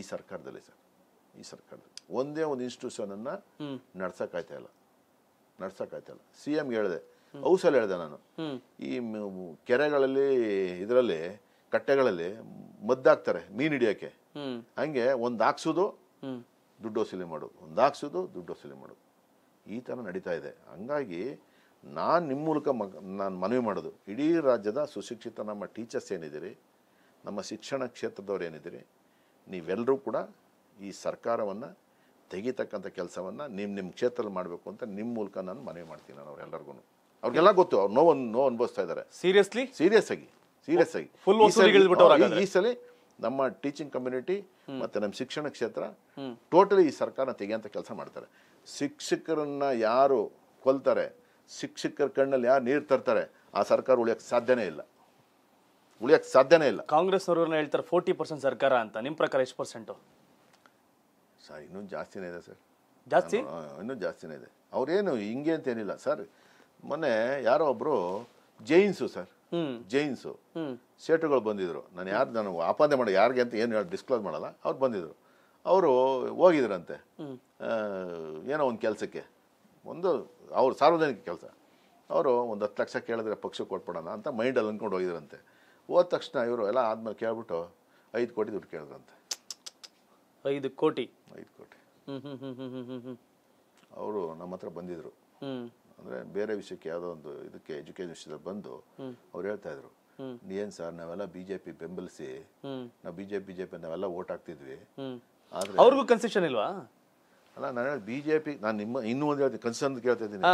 ಈ ಸರ್ಕಾರದಲ್ಲಿ ಸರ್ ಈ ಸರ್ಕಾರ ಒಂದೇ ಒಂದು ಅನ್ನ ನಡ್ಸೋಕ್ಕಾಯ್ತಾ ಇಲ್ಲ ನಡ್ಸೋಕ್ಕಾಯ್ತಾ ಇಲ್ಲ ಸಿ ಎಂ ಹೇಳಿದೆ ಔಸಲ್ಲಿ ಹೇಳಿದೆ ನಾನು ಈ ಕೆರೆಗಳಲ್ಲಿ ಇದರಲ್ಲಿ ಕಟ್ಟೆಗಳಲ್ಲಿ ಮದ್ದಾಕ್ತಾರೆ ಮೀನು ಹಿಡಿಯೋಕೆ ಹಂಗೆ ಒಂದು ಹಾಕ್ಸೋದು ದುಡ್ಡು ವಸೂಲಿ ಮಾಡೋದು ಒಂದು ಹಾಕ್ಸೋದು ದುಡ್ಡು ವಸೂಲಿ ಮಾಡೋದು ಈ ಥರ ನಡೀತಾ ಇದೆ ಹಂಗಾಗಿ ನಾನು ನಿಮ್ಮ ಮೂಲಕ ಮಗ ನಾನು ಮನವಿ ಮಾಡೋದು ಇಡೀ ರಾಜ್ಯದ ಸುಶಿಕ್ಷಿತ ನಮ್ಮ ಟೀಚರ್ಸ್ ಏನಿದ್ದೀರಿ ನಮ್ಮ ಶಿಕ್ಷಣ ಕ್ಷೇತ್ರದವ್ರು ಏನಿದ್ದೀರಿ ನೀವೆಲ್ಲರೂ ಕೂಡ ಈ ಸರ್ಕಾರವನ್ನು ತೆಗಿತಕ್ಕಂಥ ಕೆಲಸವನ್ನು ನಿಮ್ಮ ನಿಮ್ಮ ಕ್ಷೇತ್ರದಲ್ಲಿ ಮಾಡಬೇಕು ಅಂತ ನಿಮ್ಮ ಮೂಲಕ ನಾನು ಮನವಿ ಮಾಡ್ತೀನಿ ನಾನು ಅವ್ರೆಲ್ಲರಿಗೂ ಅವ್ರಿಗೆಲ್ಲ ಗೊತ್ತು ಅವ್ರು ನೋವನ್ನು ನೋವು ಅನುಭವಿಸ್ತಾ ಇದ್ದಾರೆ ಸೀರಿಯಸ್ಲಿ ಸೀರಿಯಸ್ ಆಗಿ ಸೀರಿಯಸ್ ಆಗಿ ಫುಲ್ ಈ ಸಲ ನಮ್ಮ ಟೀಚಿಂಗ್ ಕಮ್ಯುನಿಟಿ ಮತ್ತು ನಮ್ಮ ಶಿಕ್ಷಣ ಕ್ಷೇತ್ರ ಟೋಟಲಿ ಈ ಸರ್ಕಾರ ತೆಗೆಯಂಥ ಕೆಲಸ ಮಾಡ್ತಾರೆ ಶಿಕ್ಷಕರನ್ನ ಯಾರು ಕೊಲ್ತಾರೆ ಶಿಕ್ಷಕರ ಕಣ್ಣಲ್ಲಿ ಯಾರು ನೀರು ತರ್ತಾರೆ ಆ ಸರ್ಕಾರ ಉಳಿಯೋಕ್ಕೆ ಸಾಧ್ಯನೇ ಇಲ್ಲ ಉಳಿಯೋಕ್ಕೆ ಸಾಧ್ಯನೇ ಇಲ್ಲ ಕಾಂಗ್ರೆಸ್ ಅವ್ರನ್ನ ಹೇಳ್ತಾರೆ ಫೋರ್ಟಿ ಪರ್ಸೆಂಟ್ ಸರ್ಕಾರ ಅಂತ ನಿಮ್ಮ ಪ್ರಕಾರ ಎಷ್ಟು ಪರ್ಸೆಂಟು ಸರ್ ಇನ್ನೂ ಜಾಸ್ತಿನೇ ಇದೆ ಸರ್ ಜಾಸ್ತಿ ಇನ್ನೂ ಜಾಸ್ತಿನೇ ಇದೆ ಅವರೇನು ಹಿಂಗೆ ಅಂತೇನಿಲ್ಲ ಸರ್ ಮೊನ್ನೆ ಯಾರೋ ಒಬ್ಬರು ಜೈನ್ಸು ಸರ್ ಜೈನ್ಸು ಸೇಟುಗಳು ಬಂದಿದ್ರು ನಾನು ಯಾರು ನಾನು ಆಪಾದನೆ ಮಾಡಿ ಯಾರಿಗೆ ಅಂತ ಏನು ಡಿಸ್ಕ್ಲೋಸ್ ಮಾಡಲ್ಲ ಅವ್ರು ಬಂದಿದ್ರು ಅವರು ಹೋಗಿದ್ರಂತೆ ಏನೋ ಒಂದು ಕೆಲಸಕ್ಕೆ ಒಂದು ಅವರು ಸಾರ್ವಜನಿಕ ಕೆಲಸ ಅವರು ಒಂದು ಹತ್ತು ಲಕ್ಷ ಕೇಳಿದ್ರೆ ಪಕ್ಷಕ್ಕೆ ಕೊಟ್ಬಿಡೋಣ ಅಂತ ಮೈಂಡಲ್ಲಿ ಅಂದ್ಕೊಂಡು ಹೋಗಿದ್ರಂತೆ ಹೋದ ತಕ್ಷಣ ಇವರು ಎಲ್ಲ ಆದ್ಮೇಲೆ ಕೇಳ್ಬಿಟ್ಟು ಐದು ಕೋಟಿ ದುಡ್ಡು ಕೇಳಿದ್ರಂತೆ ಐದು ಕೋಟಿ ಐದು ಕೋಟಿ ಅವರು ನಮ್ಮ ಹತ್ರ ಬಂದಿದ್ರು ಅಂದ್ರೆ ಬೇರೆ ವಿಷಯಕ್ಕೆ ಯಾವ್ದೋ ಒಂದು ಇದಕ್ಕೆ ಎಜುಕೇಶನ್ ವಿಷಯದಲ್ಲಿ ಬಂದು ಅವ್ರು ಹೇಳ್ತಾ ಇದ್ರು ನೀನ್ ಸರ್ ನಾವೆಲ್ಲ ಬಿಜೆಪಿ ಬೆಂಬಲಿಸಿ ನಾವು ಬಿಜೆಪಿ ಬಿಜೆಪಿ ನಾವೆಲ್ಲ ಓಟ್ ಹಾಕ್ತಿದ್ವಿ ಆದ್ರೆ ಅವ್ರಿಗೂ ಕನ್ಸೆಷನ್ ಇಲ್ವಾ ಅಲ್ಲ ನಾನು ಹೇಳಿ ಬಿ ಜೆ ಪಿ ನಾನು ನಿಮ್ಮ ಇನ್ನೂ ಒಂದು ಹೇಳ್ತೀನಿ ಕನ್ಸರ್ನ್ ಕೇಳ್ತಾ ಇದ್ದೀನಿ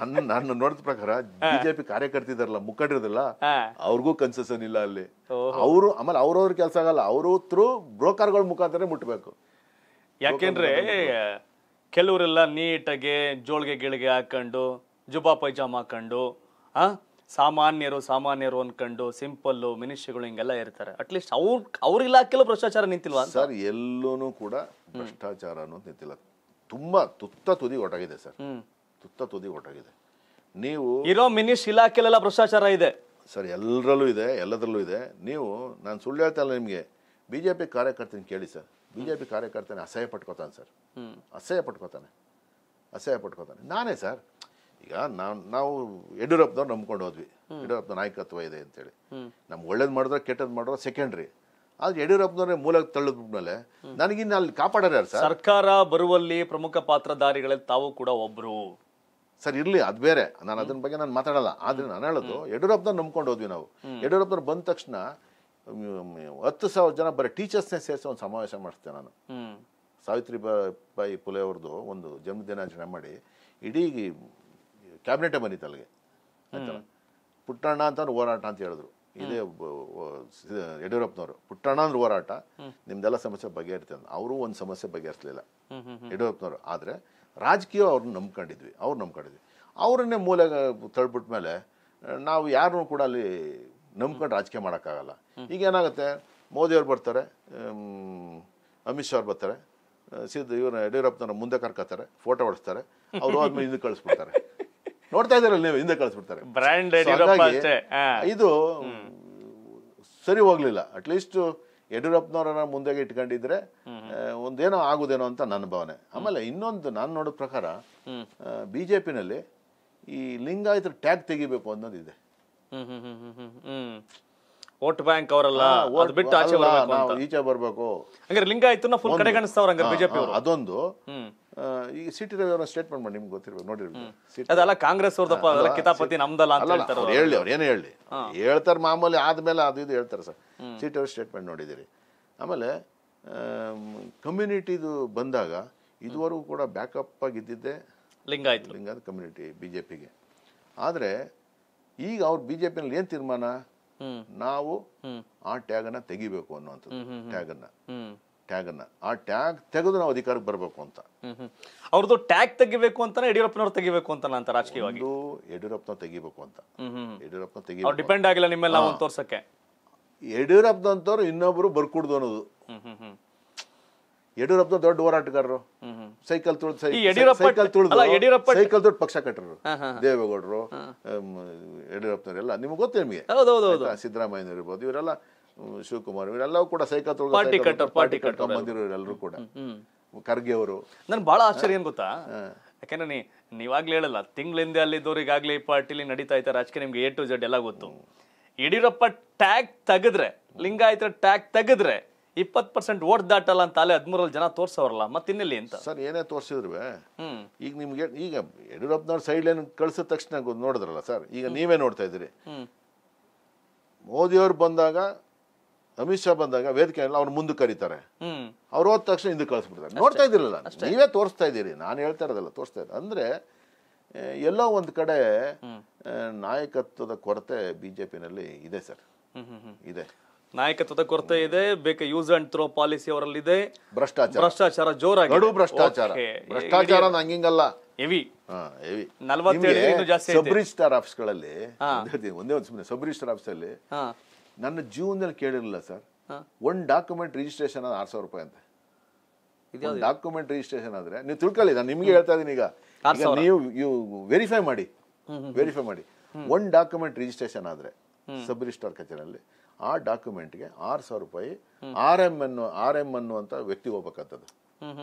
ನನ್ನ ನಾನು ನೋಡಿದ ಪ್ರಕಾರ ಬಿ ಜೆ ಪಿ ಕಾರ್ಯಕರ್ತಿದಾರಲ್ಲ ಮುಖಂಡಿರೋದಿಲ್ಲ ಅವ್ರಿಗೂ ಕನ್ಸೆಷನ್ ಇಲ್ಲ ಅಲ್ಲಿ ಅವರು ಆಮೇಲೆ ಅವ್ರವ್ರ ಕೆಲಸ ಆಗಲ್ಲ ಅವರು ಥ್ರೂ ಬ್ರೋಕರ್ಗಳ ಮುಖಾಂತರ ಮುಟ್ಟಬೇಕು ಯಾಕೆಂದ್ರೆ ಕೆಲವರೆಲ್ಲ ನೀಟಾಗಿ ಜೋಳಿಗೆ ಗಿಳಿಗೆ ಹಾಕೊಂಡು ಜುಬಾ ಪೈಜಾಮ ಹಾಕೊಂಡು ಆ ಸಾಮಾನ್ಯರು ಸಾಮಾನ್ಯರು ಅನ್ಕೊಂಡು ಸಿಂಪಲ್ಲು ಮಿನಿಷ್ಯಗಳು ಹಿಂಗೆಲ್ಲ ಇರ್ತಾರೆ ಅಟ್ಲೀಸ್ಟ್ ಅವ್ರ ಅವ್ರಿಲ್ಲ ಕೆಲವು ಭ್ರಷ್ಟಾಚಾರ ನಿಂತಿಲ್ವಾ ಸರ್ ಎಲ್ಲೂ ಕೂಡ ಭ್ರಷ್ಟಾಚಾರ ಅನ್ನೋದು ನಿಂತಿಲ್ಲ ತುಂಬಾ ತುತ್ತ ತುದಿ ಒಟ್ಟಾಗಿದೆ ಸರ್ ತುತ್ತ ತುದಿ ಒಟ್ಟಾಗಿದೆ ನೀವು ಇರೋ ಮಿನಿಸ್ ಇಲಾಖೆಲೆಲ್ಲ ಭ್ರಷ್ಟಾಚಾರ ಇದೆ ಸರ್ ಎಲ್ಲರಲ್ಲೂ ಇದೆ ಎಲ್ಲದರಲ್ಲೂ ಇದೆ ನೀವು ನಾನು ಸುಳ್ಳು ಹೇಳ್ತಾ ನಿಮಗೆ ಬಿ ಜೆ ಪಿ ಕಾರ್ಯಕರ್ತನ ಕೇಳಿ ಸರ್ ಬಿ ಜೆ ಪಿ ಕಾರ್ಯಕರ್ತನೇ ಅಸಹ್ಯ ಪಟ್ಕೋತಾನೆ ಸರ್ ಅಸಹ್ಯ ಪಟ್ಕೋತಾನೆ ಅಸಹ್ಯ ಪಟ್ಕೋತಾನೆ ನಾನೇ ಸರ್ ಈಗ ನಾವು ನಾವು ಯಡಿಯೂರಪ್ಪನವ್ರು ನಂಬ್ಕೊಂಡು ಹೋದ್ವಿ ಯಡಿಯೂರಪ್ಪನ ನಾಯಕತ್ವ ಇದೆ ಅಂತೇಳಿ ನಮ್ಗೆ ಒಳ್ಳೇದು ಮಾಡಿದ್ರೆ ಕೆಟ್ಟದ್ದು ಮಾಡಿದ್ರೆ ಸೆಕೆಂಡ್ರಿ ಆದ್ರೆ ಯಡಿಯೂರಪ್ಪನವ್ರೆ ಮೂಲಕ್ಕೆ ತಳ್ಳಿದ್ಮೇಲೆ ನನಗಿನ್ನ ಅಲ್ಲಿ ಕಾಪಾಡಾರ ಸರ್ ಸರ್ಕಾರ ಬರುವಲ್ಲಿ ಪ್ರಮುಖ ಪಾತ್ರಧಾರಿಗಳಲ್ಲಿ ತಾವು ಕೂಡ ಒಬ್ರು ಸರ್ ಇರ್ಲಿ ಅದ್ ಬೇರೆ ನಾನು ಅದ್ರ ಬಗ್ಗೆ ನಾನು ಮಾತಾಡಲ್ಲ ಆದ್ರೆ ನಾನು ಹೇಳೋದು ಯಡಿಯೂರಪ್ಪನ ನಂಬ್ಕೊಂಡು ಹೋದ್ವಿ ನಾವು ಯಡಿಯೂರಪ್ಪನವ್ರು ಬಂದ ತಕ್ಷಣ ಹತ್ತು ಸಾವಿರ ಜನ ಬರೀ ಟೀಚರ್ಸ್ನೇ ಸೇರಿಸಿ ಒಂದು ಸಮಾವೇಶ ಮಾಡಿಸ್ತೇನೆ ನಾನು ಸಾವಿತ್ರಿ ಬಾಯಿ ಪುಲೆ ಅವ್ರದ್ದು ಒಂದು ದಿನಾಚರಣೆ ಮಾಡಿ ಇಡೀ ಕ್ಯಾಬಿನೆಟೇ ಬಂದಿತ್ತು ಅಲ್ಲಿಗೆ ಪುಟ್ಟಣ್ಣ ಅಂತ ಹೋರಾಟ ಅಂತ ಹೇಳಿದ್ರು ಇದೇ ಯಡಿಯೂರಪ್ಪನವರು ಪುಟ್ಟಣ್ಣ ಅಂದ್ರೆ ಹೋರಾಟ ನಿಮ್ದೆಲ್ಲ ಸಮಸ್ಯೆ ಅಂತ ಅವರು ಒಂದು ಸಮಸ್ಯೆ ಬಗೆಹರಿಸಲಿಲ್ಲ ಯಡಿಯೂರಪ್ಪನವರು ಆದರೆ ರಾಜಕೀಯ ಅವ್ರನ್ನ ನಂಬ್ಕೊಂಡಿದ್ವಿ ಅವ್ರು ನಂಬ್ಕೊಂಡಿದ್ವಿ ಅವರನ್ನೇ ಮೂಲ ತಳ್ಬಿಟ್ಮೇಲೆ ಮೇಲೆ ನಾವು ಯಾರನ್ನೂ ಕೂಡ ಅಲ್ಲಿ ನಂಬ್ಕೊಂಡು ರಾಜಕೀಯ ಮಾಡೋಕ್ಕಾಗಲ್ಲ ಈಗ ಏನಾಗುತ್ತೆ ಮೋದಿಯವ್ರು ಬರ್ತಾರೆ ಅಮಿತ್ ಶಾ ಅವ್ರು ಬರ್ತಾರೆ ಸಿದ್ಧ ಇವ್ರ ಯಡಿಯೂರಪ್ಪನವ್ರ ಮುಂದೆ ಕರ್ಕೋತಾರೆ ಫೋಟೋ ಹೊಡಿಸ್ತಾರೆ ಅವರು ಹೋದ್ಮೇಲೆ ಹಿಂದೆ ಕಳಿಸ್ಬಿಡ್ತಾರೆ ನೋಡ್ತಾ ಇದ್ದಾರಲ್ಲ ನೀವು ಹಿಂದೆ ಕಳಿಸ್ಬಿಡ್ತಾರೆ ಇದು ಸರಿ ಹೋಗ್ಲಿಲ್ಲ ಅಟ್ಲೀಸ್ಟ್ ಯಡಿಯೂರಪ್ಪನವರನ್ನ ಮುಂದೆಗೆ ಇಟ್ಕೊಂಡಿದ್ರೆ ಒಂದೇನೋ ಆಗುದೇನೋ ಅಂತ ನನ್ನ ಭಾವನೆ ಆಮೇಲೆ ಇನ್ನೊಂದು ನಾನು ನೋಡೋ ಪ್ರಕಾರ ಬಿಜೆಪಿನಲ್ಲಿ ಈ ಲಿಂಗಾಯತರ ಟ್ಯಾಗ್ ತೆಗಿಬೇಕು ಅನ್ನೋದಿದೆ ವೋಟ್ ಬ್ಯಾಂಕ್ ಅವರಲ್ಲ ಬಿಟ್ಟು ಆಚೆ ಈಚೆ ಬರಬೇಕು ಹಂಗಾರೆ ಲಿಂಗಾಯತನ ಫುಲ್ ಕಡೆಗಣಿಸ್ತಾವ್ರ ಹಂಗಾರೆ ಬಿಜೆಪಿ ಅದೊಂದು ಈ ಸಿ ಟಿ ರವಿ ಅವರ ಸ್ಟೇಟ್ಮೆಂಟ್ ಮಾಡಿ ನಿಮ್ಗೆ ಗೊತ್ತಿರ್ಬೇಕು ನೋಡಿರ್ಬೇಕು ಕಾಂಗ್ರೆಸ್ ಕಿತಾಪತಿ ಅವ್ರು ಹೇಳಿ ಅವ್ರು ಏನು ಹೇಳಿ ಹೇಳ್ತಾರೆ ಮಾಮೂಲಿ ಆದ್ಮೇಲೆ ಅದು ಇದು ಹೇಳ್ತಾರೆ ಸರ್ ಸಿ ಟಿ ಅವ್ರ ಸ್ಟೇಟ್ಮೆಂಟ್ ನೋಡಿದ್ದೀರಿ ಆಮೇಲೆ ಕಮ್ಯುನಿಟಿದು ಬಂದಾಗ ಇದುವರೆಗೂ ಕೂಡ ಬ್ಯಾಕಪ್ ಆಗಿದ್ದಿದ್ದೆ Lingayat Lingayat community B J ಪಿಗೆ ಆದರೆ ಈಗ ಅವ್ರು ಬಿ ಜೆ ಪಿನಲ್ಲಿ ಏನು ತೀರ್ಮಾನ ನಾವು ಆ ಟ್ಯಾಗನ್ನ ತೆಗಿಬೇಕು ಅನ್ನುವಂಥದ್ದು ಟ್ಯಾಗನ್ನು ಟ್ಯಾಗನ್ನು ಆ ಟ್ಯಾಗ್ ತೆಗೆದು ನಾವು ಅಧಿಕಾರಕ್ಕೆ ಬರಬೇಕು ಅಂತ ಅವ್ರದ್ದು ಟ್ಯಾಗ್ ತೆಗಿಬೇಕು ಅಂತಾನೆ ಯಡಿಯೂರಪ್ಪನವ್ರು ತೆಗಿಬೇಕು ಅಂತ ಅಂತ ರಾಜಕೀಯವಾಗಿ ಯಡಿಯೂರಪ್ಪನ ತೆಗಿಬೇಕು ಅಂತ ಯಡಿಯೂರಪ್ಪನ ತೆಗಿ ಡಿಪೆಂಡ್ ಆಗಿಲ್ಲ ನಿಮ್ಮೆಲ್ಲ ನಾವು ತೋರ್ಸಕ್ಕೆ ಅಂತವ್ರು ಇನ್ನೊಬ್ರು ಬರ್ಕೊಡ್ದು ಅನ್ನೋದು ಯಡಿಯೂರಪ್ಪನ ದೊಡ್ಡ ಹೋರಾಟಗಾರರು ಸೈಕಲ್ ತುಳಿದು ಸೈಕಲ್ ತುಳಿದು ಸೈಕಲ್ ತುಳಿದು ಪಕ್ಷ ಕಟ್ಟರು ದೇವೇಗೌಡರು ಯಡಿಯೂರಪ್ಪನವರೆಲ್ಲ ನಿಮ್ಗೆ ಗೊತ್ತು ನಿಮಗೆ ಸಿದ್ದರಾಮಯ್ಯನವ್ರು ಇರ್ಬೋದು ಇವರೆಲ್ಲ ಶಿವಕುಮಾರ್ ಇವರೆಲ್ಲವೂ ಕೂಡ ಸೈಕಲ್ ಪಾರ್ಟಿ ಕಟ್ಟರ್ ಪಾರ್ಟಿ ಕಟ್ಟರ್ ಬಂದಿರೋ ಎಲ್ಲರೂ ಕೂಡ ಖರ್ಗೆ ಅವರು ನನ್ ಬಹಳ ಆಶ್ಚರ್ಯ ಏನ್ ಗೊತ್ತಾ ಯಾಕಂದ್ರೆ ನೀ ನೀವಾಗ್ಲೇ ಹೇಳಲ್ಲ ತಿಂಗಳಿಂದ ಅಲ್ಲಿ ಈ ಪಾರ್ಟಿಲಿ ನಡೀತಾ ಇದ್ದಾರೆ ರಾಜಕೀಯ ನಿಮ್ಗೆ ಎ ಟು ಜೆಡ್ ಎಲ್ಲ ಗೊತ್ತು ಯಡಿಯೂರಪ್ಪ ಟ್ಯಾಗ್ ತೆಗೆದ್ರೆ ಲಿಂಗಾಯತರ ಟ್ಯಾಗ್ ತೆಗೆದ್ರೆ ಇಪ್ಪತ್ ಪರ್ಸೆಂಟ್ ಓಟ್ ದಾಟಲ್ಲ ಅಂತ ಅಲ್ಲೇ ಹದಿಮೂರಲ್ಲಿ ಜನ ತೋರ್ಸವ್ರಲ್ಲ ಮತ್ತಿನ್ನೆಲ್ಲಿ ಅಂತ ಸರ್ ಏನೇ ಹ್ಮ್ ಈಗ ನಿಮ್ಗೆ ಈಗ ಯಡಿಯೂರಪ್ಪನವ್ರ ಸೈಡ್ ಲೈನ್ ಕಳ್ಸಿದ ತಕ್ಷಣ ನೋಡಿದ್ರಲ್ಲ ಸರ್ ಈಗ ನೀವೇ ನೋಡ್ತಾ ಇದ್ದೀರಿ ಮೋದಿಯವ್ರು ಬಂದಾಗ ಅಮಿತ್ ಶಾ ಬಂದಾಗ ವೇದಿಕೆಯಲ್ಲಿ ಅವ್ರು ಮುಂದೆ ಕರೀತಾರೆ ಅವ್ರು ಹೋದ ತಕ್ಷಣ ಹಿಂದೆ ಕಳಿಸ್ಬಿಡ್ತಾರೆ ನೋಡ್ತಾ ಇದ್ದಿರಲ್ಲ ನೀವೇ ತೋರಿಸ್ತಾ ಇದ್ದೀರಿ ನಾನು ಹೇಳ್ತಾ ಇರೋದಲ್ಲ ತೋರಿಸ್ತಾ ಇರೋದು ಅಂದರೆ ಎಲ್ಲೋ ಒಂದು ಕಡೆ ನಾಯಕತ್ವದ ಕೊರತೆ ಬಿ ಜೆ ಪಿನಲ್ಲಿ ಇದೆ ಸರ್ ಇದೆ ನಾಯಕತ್ವದ ಕೊರತೆ ಇದೆ ಬೇಕಾ ಯೂಸ್ ಅಂಡ್ ಥ್ರೋ ಪಾಲಿಸಿ ಅವರಲ್ಲಿ ಇದೆ ಭ್ರಷ್ಟಾಚಾರ ಭ್ರಷ್ಟಾಚಾರ ಜೋರಾಗಿ ಗಡು ಭ್ರಷ್ಟಾಚಾರ ಭ್ರಷ್ಟಾಚಾರ ನಂಗಿಂಗಲ್ಲ ಹೆವಿ ಹೆವಿ ನಲವತ್ತೇಳು ಜಾಸ್ತಿ ಸಬ್ ರಿಜಿಸ್ಟಾರ್ ಆಫೀಸ್ಗಳಲ್ಲಿ ಒಂದೇ ಒಂದು ಸುಮ್ಮನೆ ಸಬ್ ಸ್ಟಾರ್ ಆಫೀಸಲ್ಲಿ ನನ್ನ ಜೀವನದಲ್ಲಿ ಕೇಳಿರಲಿಲ್ಲ ಸರ್ ಒನ್ ಡಾಕ್ಯುಮೆಂಟ್ ರಿಜಿಸ್ಟ್ರೇಷನ್ ಆರು ಸಾವಿರ ರೂಪಾಯಿ ಅಂತ ಡಾಕ್ಯುಮೆಂಟ್ ರಿಜಿಸ್ಟ್ರೇಷನ್ ಆದ್ರೆ ನೀವು ತಿಳ್ಕೊಳ್ಳಿ ನಾನು ನಿಮಗೆ ಹೇಳ್ತಾ ಇದ್ದೀನಿ ಈಗ ನೀವು ಇವು ವೆರಿಫೈ ಮಾಡಿ ವೆರಿಫೈ ಮಾಡಿ ಒನ್ ಡಾಕ್ಯುಮೆಂಟ್ ರಿಜಿಸ್ಟ್ರೇಷನ್ ಆದ್ರೆ ಸಬ್ ರಿಜಿಸ್ಟ್ರಾರ್ ಕಚೇರಿಯಲ್ಲಿ ಆ ಡಾಕ್ಯುಮೆಂಟ್ಗೆ ಆರು ಸಾವಿರ ರೂಪಾಯಿ ಆರ್ ಎಂ ಅನ್ನು ಆರ್ ಎಂ ಅನ್ನುವಂತ ವ್ಯಕ್ತಿ ಹೋಗ್ಬೇಕಂತದ್ದು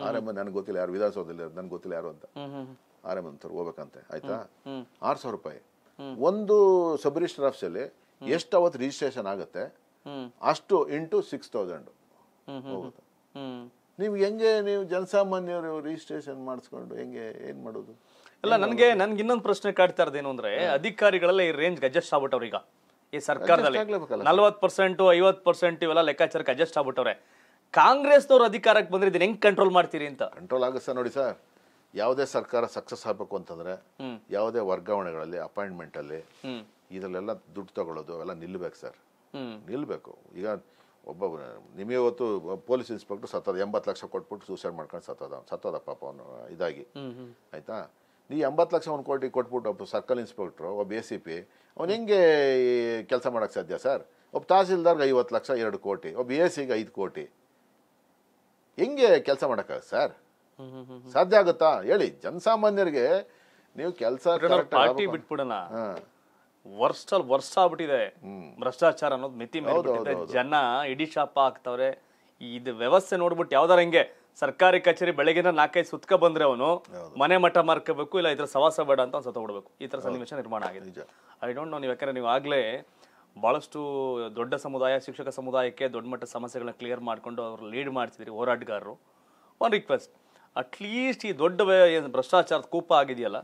ಆರ್ ಎಂ ನನಗೆ ಗೊತ್ತಿಲ್ಲ ಯಾರು ವಿಧಾನಸೌಧದಲ್ಲಿ ನನ್ಗೆ ಗೊತ್ತಿಲ್ಲ ಯಾರು ಅಂತ ಆರ್ ಎಂ ಅಂತ ಹೋಗ್ಬೇಕಂತೆ ಆಯ್ತಾ ಆರು ಸಾವಿರ ರೂಪಾಯಿ ಒಂದು ಸಬ್ ರಿಜಿಸ್ಟರ್ ಆಫೀಸಲ್ಲಿ ಎಷ್ಟು ಅವತ್ತು ರಿಜಿಸ್ಟ್ರೇಷನ್ ಆಗುತ್ತೆ ಅಷ್ಟು ಇಂಟು ಸಿಕ್ಸ್ ತೌಸಂಡ್ ಹೋಗುತ್ತೆ ನೀವು ಹೆಂಗೆ ನೀವು ಜನಸಾಮಾನ್ಯರು ರಿಜಿಸ್ಟ್ರೇಷನ್ ಮಾಡಿಸ್ಕೊಂಡು ಹೆಂಗೆ ಏನು ಮಾಡೋದು ಅಲ್ಲ ನನಗೆ ನನಗೆ ಇನ್ನೊಂದು ಪ್ರಶ್ನೆ ಕಾಡ್ತಾ ಇರೋದೇನು ಅಂದ್ರೆ ಅಧಿಕಾರಿಗಳೆಲ್ಲ ಈ ರೇಂಜ್ ಅಡ್ಜಸ್ಟ್ ಆಗ್ಬಿಟ್ಟವ್ರು ಈಗ ಈ ಸರ್ಕಾರದಲ್ಲಿ ನಲ್ವತ್ತು ಪರ್ಸೆಂಟು ಐವತ್ತು ಪರ್ಸೆಂಟ್ ಇವೆಲ್ಲ ಲೆಕ್ಕಾಚಾರಕ್ಕೆ ಅಡ್ಜಸ್ಟ್ ಆಗ್ಬಿಟ್ಟವ್ರೆ ಕಾಂಗ್ರೆಸ್ನವ್ರು ಅಧಿಕಾರಕ್ಕೆ ಬಂದ್ರೆ ಇದನ್ನ ಹೆಂಗ್ ಕಂಟ್ರೋಲ್ ಮಾಡ್ತೀರಿ ಅಂತ ಕಂಟ್ರೋಲ್ ಆಗುತ್ತೆ ನೋಡಿ ಸರ್ ಯಾವುದೇ ಸರ್ಕಾರ ಸಕ್ಸಸ್ ಆಗಬೇಕು ಅಂತಂದ್ರೆ ಯಾವುದೇ ವರ್ಗಾವಣೆಗಳಲ್ಲಿ ಅಪಾಯಿಂಟ್ಮೆಂಟ್ ಅಲ್ಲಿ ಇದರಲ್ಲೆಲ್ಲ ದುಡ್ಡು ತಗೊಳ್ಳೋದು ಅವೆಲ್ಲ ನಿಲ್ಲಬೇಕು ಸರ್ ನಿಲ್ಲಬೇಕು ಈಗ ಒಬ್ಬ ನಿಮಗೆ ಹೊತ್ತು ಪೊಲೀಸ್ ಇನ್ಸ್ಪೆಕ್ಟರ್ ಸತ್ತದ ಎಂಬತ್ತು ಲಕ್ಷ ಕೊಟ್ಬಿಟ್ಟು ಸೂಸೈಡ್ ಮಾಡ್ಕೊಂಡು ಸತ್ತದ ಸತ್ತದ ಪಾಪ ಅವನು ಇದಾಗಿ ಆಯ್ತಾ ನೀವು ಎಂಬತ್ತು ಲಕ್ಷ ಒಂದು ಕೋಟಿ ಕೊಟ್ಬಿಟ್ಟು ಒಬ್ಬ ಸರ್ಕಲ್ ಇನ್ಸ್ಪೆಕ್ಟ್ರು ಒಬ್ಬ ಎ ಸಿ ಪಿ ಅವ್ನು ಹೆಂಗೆ ಕೆಲಸ ಮಾಡೋಕೆ ಸಾಧ್ಯ ಸರ್ ಒಬ್ಬ ತಹಸೀಲ್ದಾರ್ಗೆ ಐವತ್ತು ಲಕ್ಷ ಎರಡು ಕೋಟಿ ಒಬ್ಬ ಎ ಸಿಗೆ ಐದು ಕೋಟಿ ಹೆಂಗೆ ಕೆಲಸ ಮಾಡೋಕ್ಕಾಗತ್ತೆ ಸರ್ ಸಾಧ್ಯ ಆಗುತ್ತಾ ಹೇಳಿ ಜನಸಾಮಾನ್ಯರಿಗೆ ನೀವು ಕೆಲಸ ಪಾರ್ಟಿ ಬಿಟ್ಬಿಡೋಣ ವರ್ಷಲ್ ವರ್ಷ ಆಗ್ಬಿಟ್ಟಿದೆ ಭ್ರಷ್ಟಾಚಾರ ಅನ್ನೋದು ಮಿತಿ ಮೇಲೆ ಜನ ಇಡೀ ಶಾಪ ಹಾಕ್ತವ್ರೆ ಇದು ವ್ಯವಸ್ಥೆ ನೋಡ್ಬಿಟ್ಟು ಯಾವ್ದಾರ ಹಿಂಗೆ ಸರ್ಕಾರಿ ಕಚೇರಿ ಬೆಳಗಿನ ನಾಲ್ಕೈದು ಸುತ್ಕ ಬಂದ್ರೆ ಅವನು ಮನೆ ಮಠ ಮಾರ್ಕಬೇಕು ಇಲ್ಲ ಇದ್ರ ಸವಾಸ ಬೇಡ ಅಂತ ಸತ್ತ ಬಿಡ್ಬೇಕು ಈ ತರ ಸನ್ನಿವೇಶ ನಿರ್ಮಾಣ ಆಗಿದೆ ಐ ಡೋಂಟ್ ನೋ ನೀವು ಯಾಕಂದ್ರೆ ನೀವು ಆಗ್ಲೇ ಬಹಳಷ್ಟು ದೊಡ್ಡ ಸಮುದಾಯ ಶಿಕ್ಷಕ ಸಮುದಾಯಕ್ಕೆ ದೊಡ್ಡ ಮಟ್ಟ ಸಮಸ್ಯೆಗಳನ್ನ ಕ್ಲಿಯರ್ ಮಾಡ್ಕೊಂಡು ಅವ್ರು ಲೀಡ್ ಮಾಡ್ತಿದ್ರಿ ಹೋರಾಟಗಾರರು ಒನ್ ರಿಕ್ವೆಸ್ಟ್ ಅಟ್ಲೀಸ್ಟ್ ಈ ದೊಡ್ಡ ಏನು ಭ್ರಷ್ಟಾಚಾರದ ಕೂಪ ಆಗಿದೆಯಲ್ಲ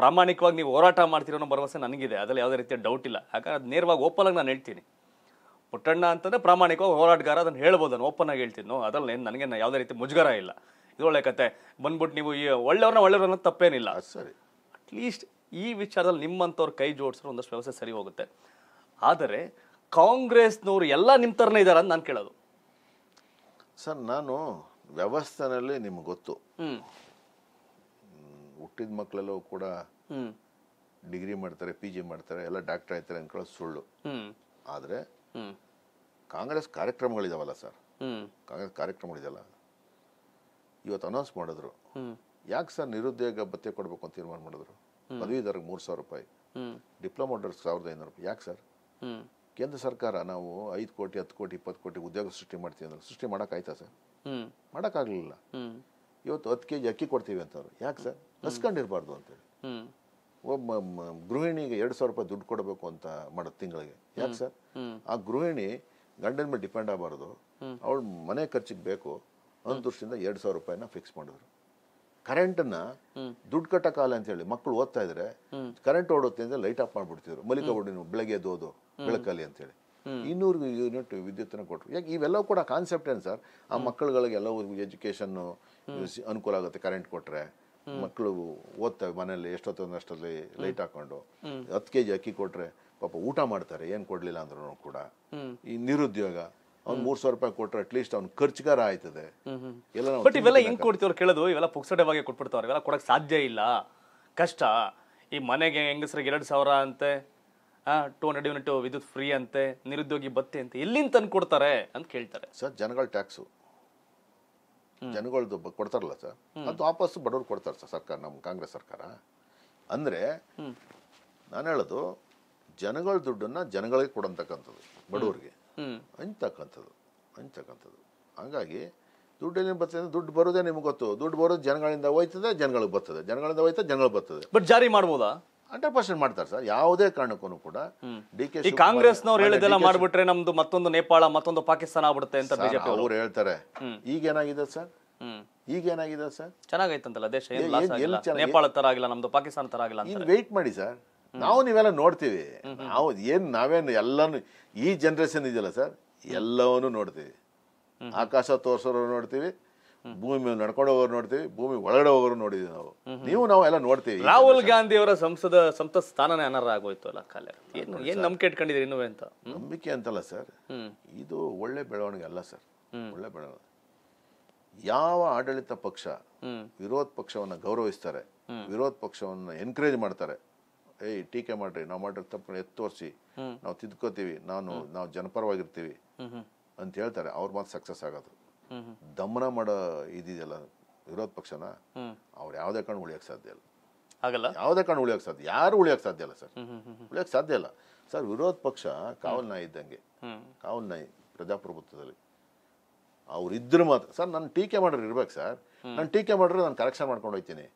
ಪ್ರಾಮಾಣಿಕವಾಗಿ ನೀವು ಹೋರಾಟ ಮಾಡ್ತೀರೋ ಅನ್ನೋ ಭರವಸೆ ನನಗಿದೆ ಅದರಲ್ಲಿ ಯಾವುದೇ ರೀತಿಯ ಡೌಟ್ ಇಲ್ಲ ಯಾಕಂದ್ರೆ ಅದು ನೇರವಾಗಿ ಓಪನ್ ಆಗಿ ನಾನು ಹೇಳ್ತೀನಿ ಪುಟ್ಟಣ್ಣ ಅಂತಂದ್ರೆ ಪ್ರಾಮಾಣಿಕವಾಗಿ ಹೋರಾಟಗಾರ ಅದನ್ನು ಹೇಳ್ಬೋದು ನಾನು ಓಪನ್ ಆಗಿ ಹೇಳ್ತೀನಿ ಅದರಲ್ಲಿ ನನಗೆ ಯಾವುದೇ ರೀತಿ ಮುಜುಗರ ಇಲ್ಲ ಇದು ಒಳ್ಳೆ ಕತೆ ಬಂದ್ಬಿಟ್ಟು ನೀವು ಈ ಒಳ್ಳೆಯವ್ರನ್ನ ಒಳ್ಳೆಯವ್ರನ್ನ ತಪ್ಪೇನಿಲ್ಲ ಸರಿ ಅಟ್ಲೀಸ್ಟ್ ಈ ವಿಚಾರದಲ್ಲಿ ನಿಮ್ಮಂಥವ್ರು ಕೈ ಜೋಡಿಸಿದ್ರೆ ಒಂದಷ್ಟು ವ್ಯವಸ್ಥೆ ಸರಿ ಹೋಗುತ್ತೆ ಆದರೆ ಕಾಂಗ್ರೆಸ್ನವರು ಎಲ್ಲ ನಿಮ್ಮ ಥರನೇ ಇದ್ದಾರೆ ಅಂತ ನಾನು ಕೇಳೋದು ಸರ್ ನಾನು ವ್ಯವಸ್ಥೆನಲ್ಲಿ ನಿಮ್ಗೆ ಗೊತ್ತು ಹುಟ್ಟಿದ ಮಕ್ಕಳೆಲ್ಲೂ ಕೂಡ ಡಿಗ್ರಿ ಮಾಡ್ತಾರೆ ಪಿ ಜಿ ಮಾಡ್ತಾರೆ ಎಲ್ಲ ಡಾಕ್ಟರ್ ಆಯ್ತಾರೆ ಅನ್ಕೊಳ್ಳೋದು ಸುಳ್ಳು ಆದರೆ ಕಾಂಗ್ರೆಸ್ ಕಾರ್ಯಕ್ರಮಗಳಿದಾವಲ್ಲ ಸರ್ ಕಾಂಗ್ರೆಸ್ ಕಾರ್ಯಕ್ರಮಗಳಿದೆಯಲ್ಲ ಇವತ್ತು ಅನೌನ್ಸ್ ಮಾಡಿದ್ರು ಯಾಕೆ ಸರ್ ನಿರುದ್ಯೋಗ ಭತ್ಯೆ ಕೊಡಬೇಕು ಅಂತ ತೀರ್ಮಾನ ಮಾಡಿದ್ರು ಪದವೀಧರ್ಗೆ ಮೂರು ಸಾವಿರ ರೂಪಾಯಿ ಡಿಪ್ಲೊಮಾ ಡ್ರಸ್ ಸಾವಿರದ ಐನೂರು ರೂಪಾಯಿ ಯಾಕೆ ಸರ್ ಕೇಂದ್ರ ಸರ್ಕಾರ ನಾವು ಐದು ಕೋಟಿ ಹತ್ತು ಕೋಟಿ ಇಪ್ಪತ್ತು ಕೋಟಿ ಉದ್ಯೋಗ ಸೃಷ್ಟಿ ಮಾಡ್ತೀವಿ ಅಂದ್ರೆ ಸೃಷ್ಟಿ ಮಾಡೋಕ್ಕಾಯ್ತಾ ಸರ್ ಮಾಡೋಕ್ಕಾಗಲಿಲ್ಲ ಇವತ್ತು ಹತ್ತು ಕೆಜಿ ಅಕ್ಕಿ ಕೊಡ್ತೀವಿ ಅಂತವ್ರು ಯಾಕೆ ಸರ್ ನಸ್ಕೊಂಡಿರಬಾರ್ದು ಅಂತೇಳಿ ಒಬ್ಬ ಗೃಹಿಣಿಗೆ ಎರಡು ಸಾವಿರ ರೂಪಾಯಿ ದುಡ್ಡು ಕೊಡಬೇಕು ಅಂತ ಮಾಡೋದು ತಿಂಗಳಿಗೆ ಯಾಕೆ ಸರ್ ಆ ಗೃಹಿಣಿ ಗಂಡನ ಮೇಲೆ ಡಿಪೆಂಡ್ ಆಗಬಾರ್ದು ಅವಳು ಮನೆ ಖರ್ಚಿಗೆ ಬೇಕು ಒಂದು ದೃಷ್ಟಿಯಿಂದ ಎರಡು ಸಾವಿರ ರೂಪಾಯಿನ ಫಿಕ್ಸ್ ಮಾಡಿದ್ರು ಕರೆಂಟನ್ನ ದುಡ್ಡು ಕಾಲ ಅಂತ ಹೇಳಿ ಮಕ್ಕಳು ಓದ್ತಾ ಇದ್ರೆ ಕರೆಂಟ್ ಓಡುತ್ತೆ ಅಂದ್ರೆ ಲೈಟ್ ಆಫ್ ಮಾಡ್ಬಿಡ್ತಿದ್ರು ಮಲಿಕಾ ಬೆಳಗ್ಗೆ ಎದ್ದು ಬೆಳಕಾಲಿ ಅಂತ ಅಂತೇಳಿ ಇನ್ನೂರು ಯೂನಿಟ್ ವಿದ್ಯುತ್ನ ಕೊಟ್ಟರು ಯಾಕೆ ಇವೆಲ್ಲವೂ ಕೂಡ ಕಾನ್ಸೆಪ್ಟ್ ಏನು ಸರ್ ಆ ಮಕ್ಕಳುಗಳಿಗೆಲ್ಲ ಎಜುಕೇಷನ್ನು ಅನುಕೂಲ ಆಗುತ್ತೆ ಕರೆಂಟ್ ಕೊಟ್ಟರೆ ಮಕ್ಕಳು ಓದ್ತವೆ ಮನೇಲಿ ಎಷ್ಟೊತ್ತೊಂದು ಲೈಟ್ ಹಾಕೊಂಡು ಹತ್ತು ಕೆ ಜಿ ಅಕ್ಕಿ ಕೊಟ್ಟರೆ ಪಾಪ ಊಟ ಮಾಡ್ತಾರೆ ಏನು ಕೊಡಲಿಲ್ಲ ಅಂದ್ರೂ ಕೂಡ ಈ ನಿರುದ್ಯೋಗ ಅವ್ನು ಮೂರ್ ಸಾವಿರ ರೂಪಾಯಿ ಕೊಟ್ರೆ ಅಟ್ಲೀಸ್ಟ್ ಅವ್ನು ಖರ್ಚುಗಾರ ಆಯ್ತದೆ ಎಲ್ಲ ಬಟ್ ಇವೆಲ್ಲ ಹಿಂಗ್ ಕೊಡ್ತೀವ್ರು ಕೇಳೋದು ಇವೆಲ್ಲ ಪುಕ್ಸಟವಾಗಿ ಕೊಟ್ಬಿಡ್ತಾವ್ರೆ ಇವೆಲ್ಲ ಕೊಡಕ್ ಸಾಧ್ಯ ಇಲ್ಲ ಕಷ್ಟ ಈ ಮನೆಗೆ ಹೆಂಗಸರಿಗೆ ಎರಡು ಸಾವಿರ ಅಂತೆ ಟೂ ಹಂಡ್ರೆಡ್ ಯೂನಿಟ್ ವಿದ್ಯುತ್ ಫ್ರೀ ಅಂತೆ ನಿರುದ್ಯೋಗಿ ಬತ್ತೆ ಅಂತ ಎಲ್ಲಿಂದ ತಂದು ಕೊಡ್ತಾರೆ ಅಂತ ಕೇಳ್ತಾರೆ ಸರ್ ಜನಗಳ ಟ್ಯಾಕ್ಸು ಜನಗಳದ್ದು ಕೊಡ್ತಾರಲ್ಲ ಸರ್ ಅದು ವಾಪಸ್ ಬಡವ್ರು ಕೊಡ್ತಾರೆ ಸರ್ ಸರ್ಕಾರ ನಮ್ಮ ಕಾಂಗ್ರೆಸ್ ಸರ್ಕಾರ ಅಂದರೆ ನಾನು ಹೇಳೋದು ಜನಗಳ ದುಡ್ಡನ್ನು ಜನಗಳಿಗೆ ಕೊಡಂತಕ್ಕಂಥದ್ದು ಬಡವರಿಗೆ ಹಂಚ್ತಕ್ಕಂಥದ್ದು ಹಂಚ್ತಕ್ಕಂಥದ್ದು ಹಾಗಾಗಿ ದುಡ್ಡು ಬರ್ತದೆ ದುಡ್ಡು ಬರೋದೇ ನಿಮ್ಗೆ ಗೊತ್ತು ದುಡ್ಡು ಬರೋದು ಜನಗಳಿಂದ ಹೋಯ್ತದೆ ಜನಗಳಿಗೆ ಬರ್ತದೆ ಜನಗಳಿಂದ ಹೋಯ್ತದೆ ಜನಗಳು ಬರ್ತದೆ ಬಟ್ ಜಾರಿ ಮಾಡ್ಬೋದಾ ಹಂಡ್ರೆಡ್ ಪರ್ಸೆಂಟ್ ಮಾಡ್ತಾರೆ ಸರ್ ಯಾವುದೇ ಕಾರಣಕ್ಕೂ ಕೂಡ ಡಿ ಕೆ ಕಾಂಗ್ರೆಸ್ ಕಾಂಗ್ರೆಸ್ನವ್ರು ಹೇಳಿದೆಲ್ಲ ಮಾಡ್ಬಿಟ್ರೆ ನಮ್ದು ಮತ್ತೊಂದು ನೇಪಾಳ ಮತ್ತೊಂದು ಪಾಕಿಸ್ತಾನ ಆಗ್ಬಿಡುತ್ತೆ ಅಂತ ಬಿಜೆಪಿ ಅವ್ರು ಹೇಳ್ತಾರೆ ಈಗೇನಾಗಿದೆ ಸರ್ ಏನಾಗಿದೆ ಸರ್ ಚೆನ್ನಾಗೈತಂತಲ್ಲ ದೇಶ ನೇಪಾಳ ತರ ಆಗಿಲ್ಲ ನಮ್ದು ಪಾಕಿಸ್ತಾನ ತರ ಆಗಿಲ್ಲ ಈಗ ವೆಯ್ಟ್ ಮಾಡಿ ಸರ್ ನಾವು ನೀವೆಲ್ಲ ನೋಡ್ತೀವಿ ನಾವು ಏನ್ ನಾವೇನು ಎಲ್ಲಾನು ಈ ಜನ್ರೇಷನ್ ಇದೆಯಲ್ಲ ಸರ್ ಎಲ್ಲವನ್ನೂ ನೋಡ್ತೀವಿ ಆಕಾಶ ತೋರಿಸೋರು ನೋಡ್ತೀವಿ ಭೂಮಿ ಮೇಲೆ ನಡ್ಕೊಂಡು ಹೋಗೋರು ನೋಡ್ತೀವಿ ಭೂಮಿ ಒಳಗಡೆ ಹೋಗೋರು ನೋಡಿದೀವಿ ನಾವು ನೀವು ನಾವು ಎಲ್ಲ ನೋಡ್ತೀವಿ ರಾಹುಲ್ ಗಾಂಧಿ ಅವರ ಸಂಸದ ಸಂಸತ್ ಸ್ಥಾನನೇ ಅನರ್ಹ ಆಗೋಯ್ತು ಅಲ್ಲ ಕಾಲೇ ಏನು ಏನು ನಂಬಿಕೆ ಇಟ್ಕೊಂಡಿದ್ರಿ ಇನ್ನೂ ಅಂತ ನಂಬಿಕೆ ಅಂತಲ್ಲ ಸರ್ ಇದು ಒಳ್ಳೆ ಬೆಳವಣಿಗೆ ಅಲ್ಲ ಸರ್ ಒಳ್ಳೆ ಬೆಳವಣಿಗೆ ಯಾವ ಆಡಳಿತ ಪಕ್ಷ ವಿರೋಧ ಪಕ್ಷವನ್ನು ಗೌರವಿಸ್ತಾರೆ ವಿರೋಧ ಪಕ್ಷವನ್ನು ಎನ್ಕರೇಜ್ ಮಾಡ್ತಾರೆ ಏಯ್ ಟೀಕೆ ಮಾಡ್ರಿ ನಾವು ಮಾಡಿರ ತಪ್ಪು ಎತ್ತೋರಿಸಿ ನಾವು ತಿದ್ಕೋತೀವಿ ನಾನು ನಾವು ಜನಪರವಾಗಿರ್ತೀವಿ ಅಂತ ಹೇಳ್ತಾರೆ ಅವ್ರ ಮಾತು ಸಕ್ಸಸ್ ಆಗೋದು ದಮನ ಮಾಡೋ ಇದಿದೆಯಲ್ಲ ವಿರೋಧ ಪಕ್ಷನ ಅವ್ರು ಯಾವುದೇ ಕಾರಣ ಉಳಿಯೋಕೆ ಸಾಧ್ಯ ಇಲ್ಲ ಆಗಲ್ಲ ಯಾವುದೇ ಕಾರಣ ಉಳಿಯೋಕೆ ಸಾಧ್ಯ ಯಾರು ಉಳಿಯೋಕೆ ಸಾಧ್ಯ ಇಲ್ಲ ಸರ್ ಉಳಿಯೋಕೆ ಸಾಧ್ಯ ಇಲ್ಲ ಸರ್ ವಿರೋಧ ಪಕ್ಷ ಕಾವಲ್ ನಾಯಿ ಇದ್ದಂಗೆ ಕಾವಲ್ ನಾಯಿ ಪ್ರಜಾಪ್ರಭುತ್ವದಲ್ಲಿ ಅವ್ರಿದ್ರು ಮಾತ್ರ ಸರ್ ನಾನು ಟೀಕೆ ಮಾಡೋರು ಇರ್ಬೇಕು ಸರ್ ನಾನು ಟೀಕೆ ಮಾಡಿದ್ರೆ ನಾನು ಕರೆಕ್ಷನ್ ಮಾಡ್ಕೊಂಡು ಹೋಗ್ತೀನಿ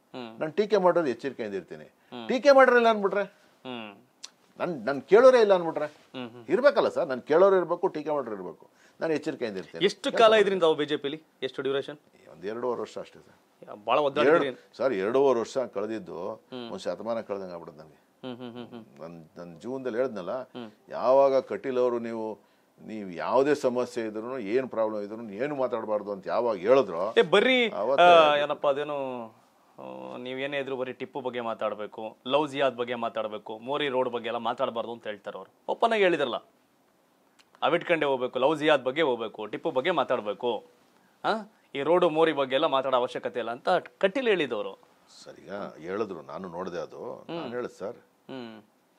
ನಾನು ಟೀಕೆ ಮಾಡೋದು ಎಚ್ಚರಿಕೆಯಿಂದ ಇರ್ತೀನಿ ಟೀಕೆ ಇಲ್ಲ ಅನ್ಬಿಟ್ರೆ ನನ್ ನನ್ ಕೇಳೋರೇ ಇಲ್ಲ ಅನ್ಬಿಟ್ರೆ ಇರ್ಬೇಕಲ್ಲ ಸರ್ ನಾನು ಕೇಳೋರು ಇರಬೇಕು ಟೀಕೆ ಮಾಡೋರು ಇರಬೇಕು ನಾನು ಎಚ್ಚರಿಕೆಯಿಂದ ಇರ್ತೇನೆ ಎಷ್ಟು ಕಾಲ ಇದರಿಂದ ಅವು ಬಿಜೆಪಿಲಿ ಎಷ್ಟು ಡ್ಯೂರೇಷನ್ ಒಂದು ಎರಡೂವರೆ ವರ್ಷ ಅಷ್ಟೇ ಸರ್ ಭಾಳ ಸರ್ ಎರಡೂವರೆ ವರ್ಷ ಕಳೆದಿದ್ದು ಒಂದು ಶತಮಾನ ಕಳೆದಂಗೆ ಆಗ್ಬಿಡೋದು ನನಗೆ ನನ್ನ ನನ್ನ ಜೀವನದಲ್ಲಿ ಹೇಳಿದ್ನಲ್ಲ ಯಾವಾಗ ಕಟೀಲ್ ಅವರು ನೀವು ನೀವು ಯಾವುದೇ ಸಮಸ್ಯೆ ಇದ್ರು ಏನು ಪ್ರಾಬ್ಲಮ್ ಇದ್ರು ಏನು ಮಾತಾಡಬಾರ್ದು ಅಂತ ಯಾವಾಗ ಹೇಳಿದ್ರು ಬರೀ ಏನಪ್ಪ ಅದೇನು ನೀವೇನೇ ಇದ್ರು ಬರೀ ಟಿಪ್ಪು ಬಗ್ಗೆ ಮಾತಾಡಬೇಕು ಲವ್ ಜಿಯಾದ ಬಗ್ಗೆ ಮಾತಾಡಬೇಕು ಮೋರಿ ರೋಡ್ ಬಗ್ಗೆ ಎಲ್ಲ ಮಾತಾಡಬಾರ್ದು ಅಂತ ಹೇಳ್ತಾರೆ ಅವರು ಓಪನ್ ಆಗಿ ಹೇಳಿದ್ರಲ್ಲ ಅವಿಟ್ಕಂಡೆ ಹೋಗ್ಬೇಕು ಲವ್ ಬಗ್ಗೆ ಹೋಗ್ಬೇಕು ಟಿಪ್ಪು ಬಗ್ಗೆ ಮಾತಾಡಬೇಕು ಹಾ ಈ ರೋಡು ಮೋರಿ ಬಗ್ಗೆ ಎಲ್ಲ ಮಾತಾಡೋ ಅವಶ್ಯಕತೆ ಇಲ್ಲ ಅಂತ ಕಟ್ಟಿಲ್ ಹೇಳಿದವರು ಸರಿ ಹೇಳಿದ್ರು ನಾನು ನೋಡಿದೆ ಅದು ನಾನು ಸರ್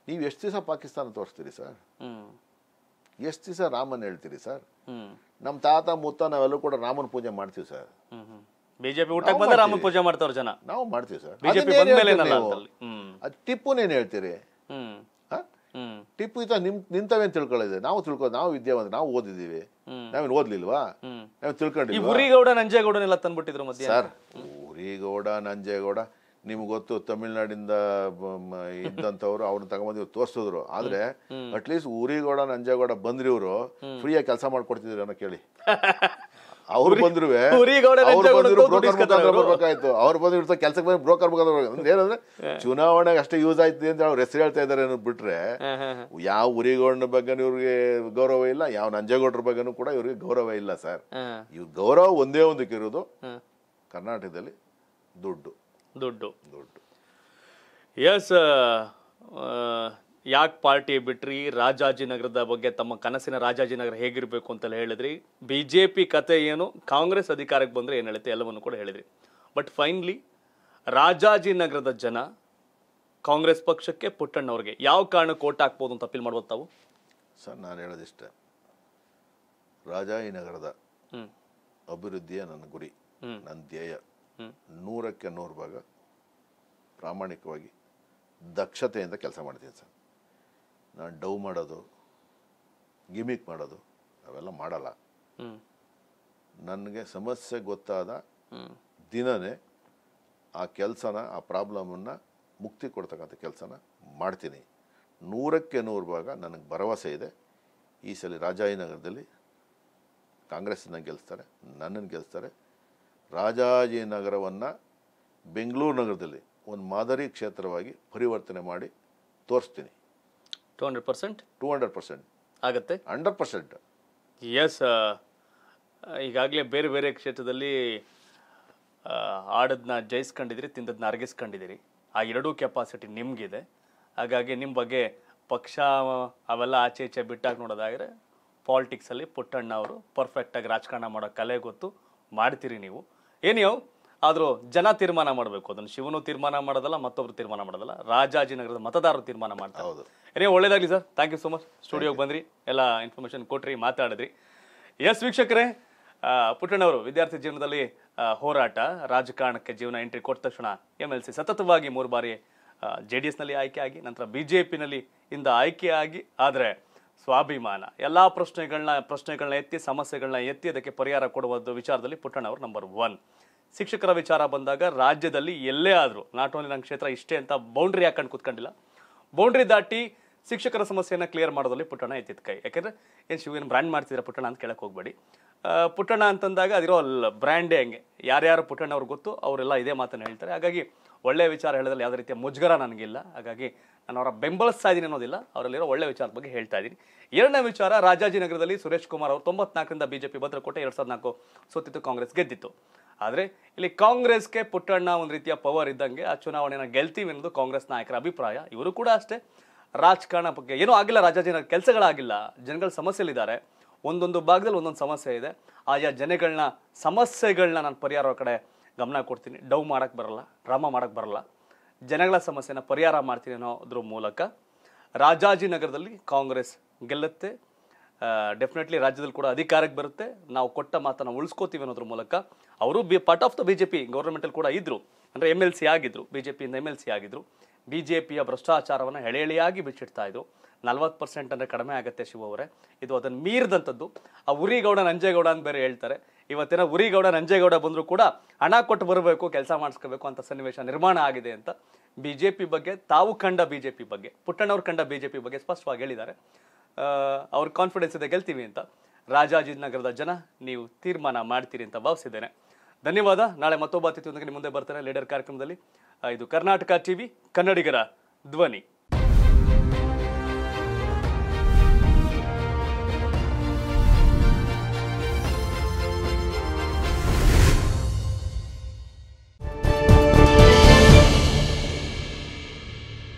ನೀವು ಎಷ್ಟು ದಿವಸ ಪಾಕಿಸ್ತಾನ ತೋರಿಸ್ತೀರಿ ಸರ್ ಎಷ್ಟು ದಿವಸ ರಾಮನ್ ಹೇಳ್ತೀರಿ ಸರ್ ನಮ್ಮ ತಾತ ಮುತ್ತ ನಾವೆಲ್ಲರೂ ಕೂಡ ರಾಮನ್ ಪೂಜೆ ಮಾಡ್ತೀವಿ ಸರ್ ಬಿಜೆಪಿ ಊಟಕ್ಕೆ ಬಂದ್ರೆ ರಾಮನ್ ಪೂಜೆ ಮಾಡ್ತಾರ ಜನ ನಾವು ಮಾಡ್ತೀವಿ ಸರ್ ಬಿಜೆಪಿ ಟಿಪ್ಪುನೇನು ಹೇಳ್ತೀರಿ ಟಿಪ್ಪು ಇತ ನಿಮ್ ನಿಂತವೆ ಅಂತ ತಿಳ್ಕೊಳ್ಳಿದೆ ನಾವು ತಿಳ್ಕೊ ನಾವು ವಿದ್ಯಾವಂತ ನಾವು ಓದಿದೀವಿ ನಾವೇನು ಓದ್ಲಿಲ್ವಾ ನಾವು ತಿಳ್ಕೊಂಡಿದ್ವಿ ಊರಿಗೌಡ ನಂಜೇಗೌಡನೆಲ್ಲ ತಂದ್ಬಿಟ್ಟಿದ್ರು ಮಧ್ಯ ಸರ್ ಊರಿಗೌಡ ನಂಜೇಗೌಡ ನಿಮ್ಗೆ ಗೊತ್ತು ತಮಿಳ್ನಾಡಿಂದ ಇದ್ದಂಥವ್ರು ಅವ್ರನ್ನ ತಗೊಂಬಂದು ತೋರಿಸಿದ್ರು ಆದ್ರೆ ಅಟ್ಲೀಸ್ಟ್ ಊರಿಗೌಡ ನಂಜೇಗೌಡ ಬಂದ್ರಿ ಇವರು ಫ್ರೀಯಾಗಿ ಕೆಲಸ ಮಾಡ್ಕೊಡ್ತಿದ್ರು ಅನ್ನೋ ಕೇಳಿ ಅವ್ರು ಬಂದ್ರು ಬರ್ಬೇಕಾಯ್ತು ಅವ್ರು ಬಂದು ಕೆಲ್ಸಕ್ಕೆ ಬಂದ್ರೆ ಬ್ರೋಕರ್ ಏನಂದ್ರೆ ಚುನಾವಣೆಗೆ ಅಷ್ಟೇ ಯೂಸ್ ಆಯ್ತು ಅಂತ ಅವ್ರು ಹೆಸರು ಹೇಳ್ತಾ ಇದ್ದಾರೆ ಬಿಟ್ರೆ ಯಾವ ಉರಿಗೌಡನ ಬಗ್ಗೆ ಇವ್ರಿಗೆ ಗೌರವ ಇಲ್ಲ ಯಾವ ನಂಜೇಗೌಡರ ಬಗ್ಗೆ ಕೂಡ ಇವ್ರಿಗೆ ಗೌರವ ಇಲ್ಲ ಸರ್ ಇವ್ ಗೌರವ ಒಂದೇ ಒಂದಕ್ಕಿರೋದು ಕರ್ನಾಟಕದಲ್ಲಿ ದುಡ್ಡು ದುಡ್ಡು ದುಡ್ಡು ಎಸ್ uh, ಯಾಕೆ ಪಾರ್ಟಿ ಬಿಟ್ರಿ ರಾಜಾಜಿನಗರದ ಬಗ್ಗೆ ತಮ್ಮ ಕನಸಿನ ರಾಜಾಜಿನಗರ ಹೇಗಿರಬೇಕು ಅಂತೆಲ್ಲ ಹೇಳಿದ್ರಿ ಬಿ ಜೆ ಪಿ ಕತೆ ಏನು ಕಾಂಗ್ರೆಸ್ ಅಧಿಕಾರಕ್ಕೆ ಬಂದರೆ ಏನು ಹೇಳುತ್ತೆ ಎಲ್ಲವನ್ನು ಕೂಡ ಹೇಳಿದ್ರಿ ಬಟ್ ಫೈನ್ಲಿ ರಾಜಾಜಿನಗರದ ಜನ ಕಾಂಗ್ರೆಸ್ ಪಕ್ಷಕ್ಕೆ ಪುಟ್ಟಣ್ಣವ್ರಿಗೆ ಯಾವ ಕಾರಣಕ್ಕೆ ಕೋಟ್ ಹಾಕ್ಬೋದು ಅಂತ ಅಪೀಲ್ ಮಾಡ್ಬೋದು ತಾವು ಸರ್ ನಾನು ಹೇಳೋದಿಷ್ಟೆ ರಾಜಾಜಿನಗರದ ಅಭಿವೃದ್ಧಿಯ ನನ್ನ ಗುರಿ ನನ್ನ ಧ್ಯೇಯ ನೂರಕ್ಕೆ ನೂರು ಭಾಗ ಪ್ರಾಮಾಣಿಕವಾಗಿ ದಕ್ಷತೆಯಿಂದ ಕೆಲಸ ಮಾಡ್ತೀನಿ ಸರ್ ನಾನು ಡವ್ ಮಾಡೋದು ಗಿಮಿಕ್ ಮಾಡೋದು ಅವೆಲ್ಲ ಮಾಡಲ್ಲ ನನಗೆ ಸಮಸ್ಯೆ ಗೊತ್ತಾದ ದಿನನೇ ಆ ಕೆಲಸನ ಆ ಪ್ರಾಬ್ಲಮನ್ನು ಮುಕ್ತಿ ಕೊಡ್ತಕ್ಕಂಥ ಕೆಲಸನ ಮಾಡ್ತೀನಿ ನೂರಕ್ಕೆ ನೂರು ಭಾಗ ನನಗೆ ಭರವಸೆ ಇದೆ ಈ ಸಲ ರಾಜಾಜಿನಗರದಲ್ಲಿ ಕಾಂಗ್ರೆಸ್ನ ಗೆಲ್ಲಿಸ್ತಾರೆ ನನ್ನನ್ನು ಗೆಲ್ಲಿಸ್ತಾರೆ ರಾಜಾಜಿನಗರವನ್ನು ಬೆಂಗಳೂರು ನಗರದಲ್ಲಿ ಒಂದು ಮಾದರಿ ಕ್ಷೇತ್ರವಾಗಿ ಪರಿವರ್ತನೆ ಮಾಡಿ ತೋರಿಸ್ತೀನಿ two hundred percent two hundred percent ಆಗುತ್ತೆ ಹಂಡ್ರೆಡ್ ಪರ್ಸೆಂಟ್ ಎಸ್ ಈಗಾಗಲೇ ಬೇರೆ ಬೇರೆ ಕ್ಷೇತ್ರದಲ್ಲಿ ಆಡೋದನ್ನ ಜಯಿಸ್ಕೊಂಡಿದ್ದೀರಿ ತಿಂದದನ್ನ ಅರಗಿಸ್ಕೊಂಡಿದ್ದೀರಿ ಆ ಎರಡೂ ಕೆಪಾಸಿಟಿ ನಿಮಗಿದೆ ಹಾಗಾಗಿ ನಿಮ್ಮ ಬಗ್ಗೆ ಪಕ್ಷ ಅವೆಲ್ಲ ಆಚೆ ಈಚೆ ಬಿಟ್ಟಾಗ ನೋಡೋದಾದರೆ ಪಾಲಿಟಿಕ್ಸಲ್ಲಿ ಪುಟ್ಟಣ್ಣ ಅವರು ಪರ್ಫೆಕ್ಟಾಗಿ ರಾಜಕಾರಣ ಮಾಡೋ ಕಲೆ ಗೊತ್ತು ಮಾಡ್ತೀರಿ ನೀವು ಏನು ಆದರೂ ಜನ ತೀರ್ಮಾನ ಮಾಡಬೇಕು ಅದನ್ನು ಶಿವನು ತೀರ್ಮಾನ ಮಾಡೋದಲ್ಲ ಮತ್ತೊಬ್ರು ತೀರ್ಮಾನ ಮಾಡೋದಲ್ಲ ರಾಜಾಜಿನಗರದ ಮತದಾರರು ತೀರ್ಮಾನ ಮಾಡ್ತಾರೆ ಹೌದು ಏನೇ ಒಳ್ಳೇದಾಗಲಿ sir thank you so much ಸ್ಟುಡಿಯೋಗೆ ಬಂದ್ರಿ ಎಲ್ಲ ಇನ್ಫಾರ್ಮೇಷನ್ ಕೊಟ್ರಿ ಮಾತಾಡಿದ್ರಿ ಎಸ್ ವೀಕ್ಷಕರೇ ಪುಟ್ಟಣ್ಣವರು ವಿದ್ಯಾರ್ಥಿ ಜೀವನದಲ್ಲಿ ಹೋರಾಟ ರಾಜಕಾರಣಕ್ಕೆ ಜೀವನ ಎಂಟ್ರಿ ಕೊಟ್ಟ ತಕ್ಷಣ ಎಮ್ ಎಲ್ ಸಿ ಸತತವಾಗಿ ಮೂರು ಬಾರಿ ಜೆ ಡಿ ಎಸ್ನಲ್ಲಿ ಆಯ್ಕೆ ಆಗಿ ನಂತರ ಬಿ ಜೆ ಪಿನಲ್ಲಿ ಇಂದ ಆಯ್ಕೆ ಆಗಿ ಆದರೆ ಸ್ವಾಭಿಮಾನ ಎಲ್ಲ ಪ್ರಶ್ನೆಗಳನ್ನ ಪ್ರಶ್ನೆಗಳನ್ನ ಎತ್ತಿ ಸಮಸ್ಯೆಗಳನ್ನ ಎತ್ತಿ ಅದಕ್ಕೆ ಪರಿಹಾರ ಕೊಡುವ ವಿಚಾರದಲ್ಲಿ ಪುಟ್ಟಣ್ಣವರು ನಂಬರ್ ಒನ್ ಶಿಕ್ಷಕರ ವಿಚಾರ ಬಂದಾಗ ರಾಜ್ಯದಲ್ಲಿ ಎಲ್ಲೇ ಆದರೂ ನಾಟ್ ಓನ್ಲಿ ನನ್ನ ಕ್ಷೇತ್ರ ಇಷ್ಟೇ ಅಂತ ಬೌಂಡ್ರಿ ಹಾಕೊಂಡು ಕೂತ್ಕೊಂಡಿಲ್ಲ ಬೌಂಡ್ರಿ ದಾಟಿ ಶಿಕ್ಷಕರ ಸಮಸ್ಯೆಯನ್ನು ಕ್ಲಿಯರ್ ಮಾಡೋದ್ರಲ್ಲಿ ಪುಟ್ಟಣ ಎತ್ತಿದ ಕೈ ಯಾಕೆಂದರೆ ಏನು ಶಿವೇನು ಬ್ರ್ಯಾಂಡ್ ಮಾಡ್ತಿದ್ರೆ ಪುಟ್ಟಣ ಅಂತ ಕೇಳಕ್ಕೆ ಹೋಗಬೇಡಿ ಪುಟ್ಟಣ ಅಂತಂದಾಗ ಅದಿರೋ ಅಲ್ಲಿ ಬ್ರ್ಯಾಂಡೇ ಹಂಗೆ ಯಾರ್ಯಾರು ಪುಟ್ಟಣ್ಣ ಅವ್ರಿಗೆ ಗೊತ್ತು ಅವರೆಲ್ಲ ಇದೇ ಮಾತನ್ನು ಹೇಳ್ತಾರೆ ಹಾಗಾಗಿ ಒಳ್ಳೆಯ ವಿಚಾರ ಹೇಳೋದ್ರಲ್ಲಿ ಯಾವುದೇ ರೀತಿಯ ಮುಜುಗರ ನನಗಿಲ್ಲ ಹಾಗಾಗಿ ನಾನು ಅವರ ಬೆಂಬಲಿಸ್ತಾ ಇದ್ದೀನಿ ಅನ್ನೋದಿಲ್ಲ ಅವರಲ್ಲಿರೋ ಒಳ್ಳೆಯ ವಿಚಾರದ ಬಗ್ಗೆ ಹೇಳ್ತಾ ಇದ್ದೀನಿ ಎರಡನೇ ವಿಚಾರ ರಾಜಾಜಿನಗರದಲ್ಲಿ ಸುರೇಶ್ ಕುಮಾರ್ ಅವರು ತೊಂಬತ್ನಾಲ್ಕರಿಂದ ಬಿಜೆಪಿ ಭದ್ರಕೋಟೆ ಎರಡು ಸಾವಿರದ ನಾಲ್ಕು ಸೋತಿತ್ತು ಕಾಂಗ್ರೆಸ್ ಗೆದ್ದಿತ್ತು ಆದರೆ ಇಲ್ಲಿ ಕಾಂಗ್ರೆಸ್ಗೆ ಪುಟ್ಟಣ್ಣ ಒಂದು ರೀತಿಯ ಪವರ್ ಇದ್ದಂಗೆ ಆ ಚುನಾವಣೆಯನ್ನು ಗೆಲ್ತೀವಿ ಅನ್ನೋದು ಕಾಂಗ್ರೆಸ್ ನಾಯಕರ ಅಭಿಪ್ರಾಯ ಇವರು ಕೂಡ ಅಷ್ಟೇ ರಾಜಕಾರಣ ಬಗ್ಗೆ ಏನೂ ಆಗಿಲ್ಲ ರಾಜಾಜಿನಗರ ಕೆಲಸಗಳಾಗಿಲ್ಲ ಜನಗಳ ಸಮಸ್ಯೆಯಲ್ಲಿದ್ದಾರೆ ಒಂದೊಂದು ಭಾಗದಲ್ಲಿ ಒಂದೊಂದು ಸಮಸ್ಯೆ ಇದೆ ಆಯಾ ಜನಗಳನ್ನ ಸಮಸ್ಯೆಗಳನ್ನ ನಾನು ಪರಿಹಾರ ಕಡೆ ಗಮನ ಕೊಡ್ತೀನಿ ಡೌ ಮಾಡೋಕ್ಕೆ ಬರಲ್ಲ ಡ್ರಾಮಾ ಮಾಡೋಕ್ಕೆ ಬರಲ್ಲ ಜನಗಳ ಸಮಸ್ಯೆನ ಪರಿಹಾರ ಮಾಡ್ತೀನಿ ಅನ್ನೋದ್ರ ಮೂಲಕ ರಾಜಾಜಿನಗರದಲ್ಲಿ ಕಾಂಗ್ರೆಸ್ ಗೆಲ್ಲುತ್ತೆ ಡೆಫಿನೆಟ್ಲಿ ರಾಜ್ಯದಲ್ಲಿ ಕೂಡ ಅಧಿಕಾರಕ್ಕೆ ಬರುತ್ತೆ ನಾವು ಕೊಟ್ಟ ಮಾತನ್ನು ಉಳಿಸ್ಕೋತೀವಿ ಅನ್ನೋದ್ರ ಮೂಲಕ ಅವರು B part of the B J P ಗೌರ್ಮೆಂಟಲ್ಲಿ ಕೂಡ ಇದ್ದರು ಅಂದರೆ ಎಮ್ ಎಲ್ ಸಿ ಆಗಿದ್ದರು ಬಿ ಜೆ ಪಿಯಿಂದ ಎಮ್ ಎಲ್ ಸಿ ಆಗಿದ್ದರು ಬಿ ಜೆ ಪಿಯ ಭ್ರಷ್ಟಾಚಾರವನ್ನು ಹೆಳೆಳೆಯಾಗಿ ಬಿಚ್ಚಿಡ್ತಾ ಇದ್ರು ನಲ್ವತ್ತು ಪರ್ಸೆಂಟ್ ಅಂದರೆ ಕಡಿಮೆ ಆಗುತ್ತೆ ಶಿವ ಅವರೇ ಇದು ಅದನ್ನು ಮೀರಿದಂಥದ್ದು ಆ ಉರಿಗೌಡ ನಂಜೇಗೌಡ ಅಂತ ಬೇರೆ ಹೇಳ್ತಾರೆ ಇವತ್ತಿನ ಉರಿಗೌಡ ನಂಜೇಗೌಡ ಬಂದರೂ ಕೂಡ ಹಣ ಕೊಟ್ಟು ಬರಬೇಕು ಕೆಲಸ ಮಾಡಿಸ್ಕೋಬೇಕು ಅಂತ ಸನ್ನಿವೇಶ ನಿರ್ಮಾಣ ಆಗಿದೆ ಅಂತ ಬಿ ಜೆ ಪಿ ಬಗ್ಗೆ ತಾವು ಕಂಡ ಬಿಜೆಪಿ ಬಗ್ಗೆ ಪುಟ್ಟಣ್ಣವ್ರು ಕಂಡ ಬಿಜೆಪಿ ಬಗ್ಗೆ ಸ್ಪಷ್ಟವಾಗಿ ಹೇಳಿದ್ದಾರೆ ಅವ್ರ ಕಾನ್ಫಿಡೆನ್ಸ್ ಇದೆ ಗೆಲ್ತೀವಿ ಅಂತ ರಾಜಾಜಿನಗರದ ಜನ ನೀವು ತೀರ್ಮಾನ ಮಾಡ್ತೀರಿ ಅಂತ ಭಾವಿಸಿದ್ದೇನೆ ಧನ್ಯವಾದ ನಾಳೆ ಮತ್ತೊಬ್ಬ ಅತಿಥಿಯೊಂದಿಗೆ ಮುಂದೆ ಬರ್ತಾರೆ ಲೀಡರ್ ಕಾರ್ಯಕ್ರಮದಲ್ಲಿ ಇದು ಕರ್ನಾಟಕ ಟಿವಿ ಕನ್ನಡಿಗರ ಧ್ವನಿ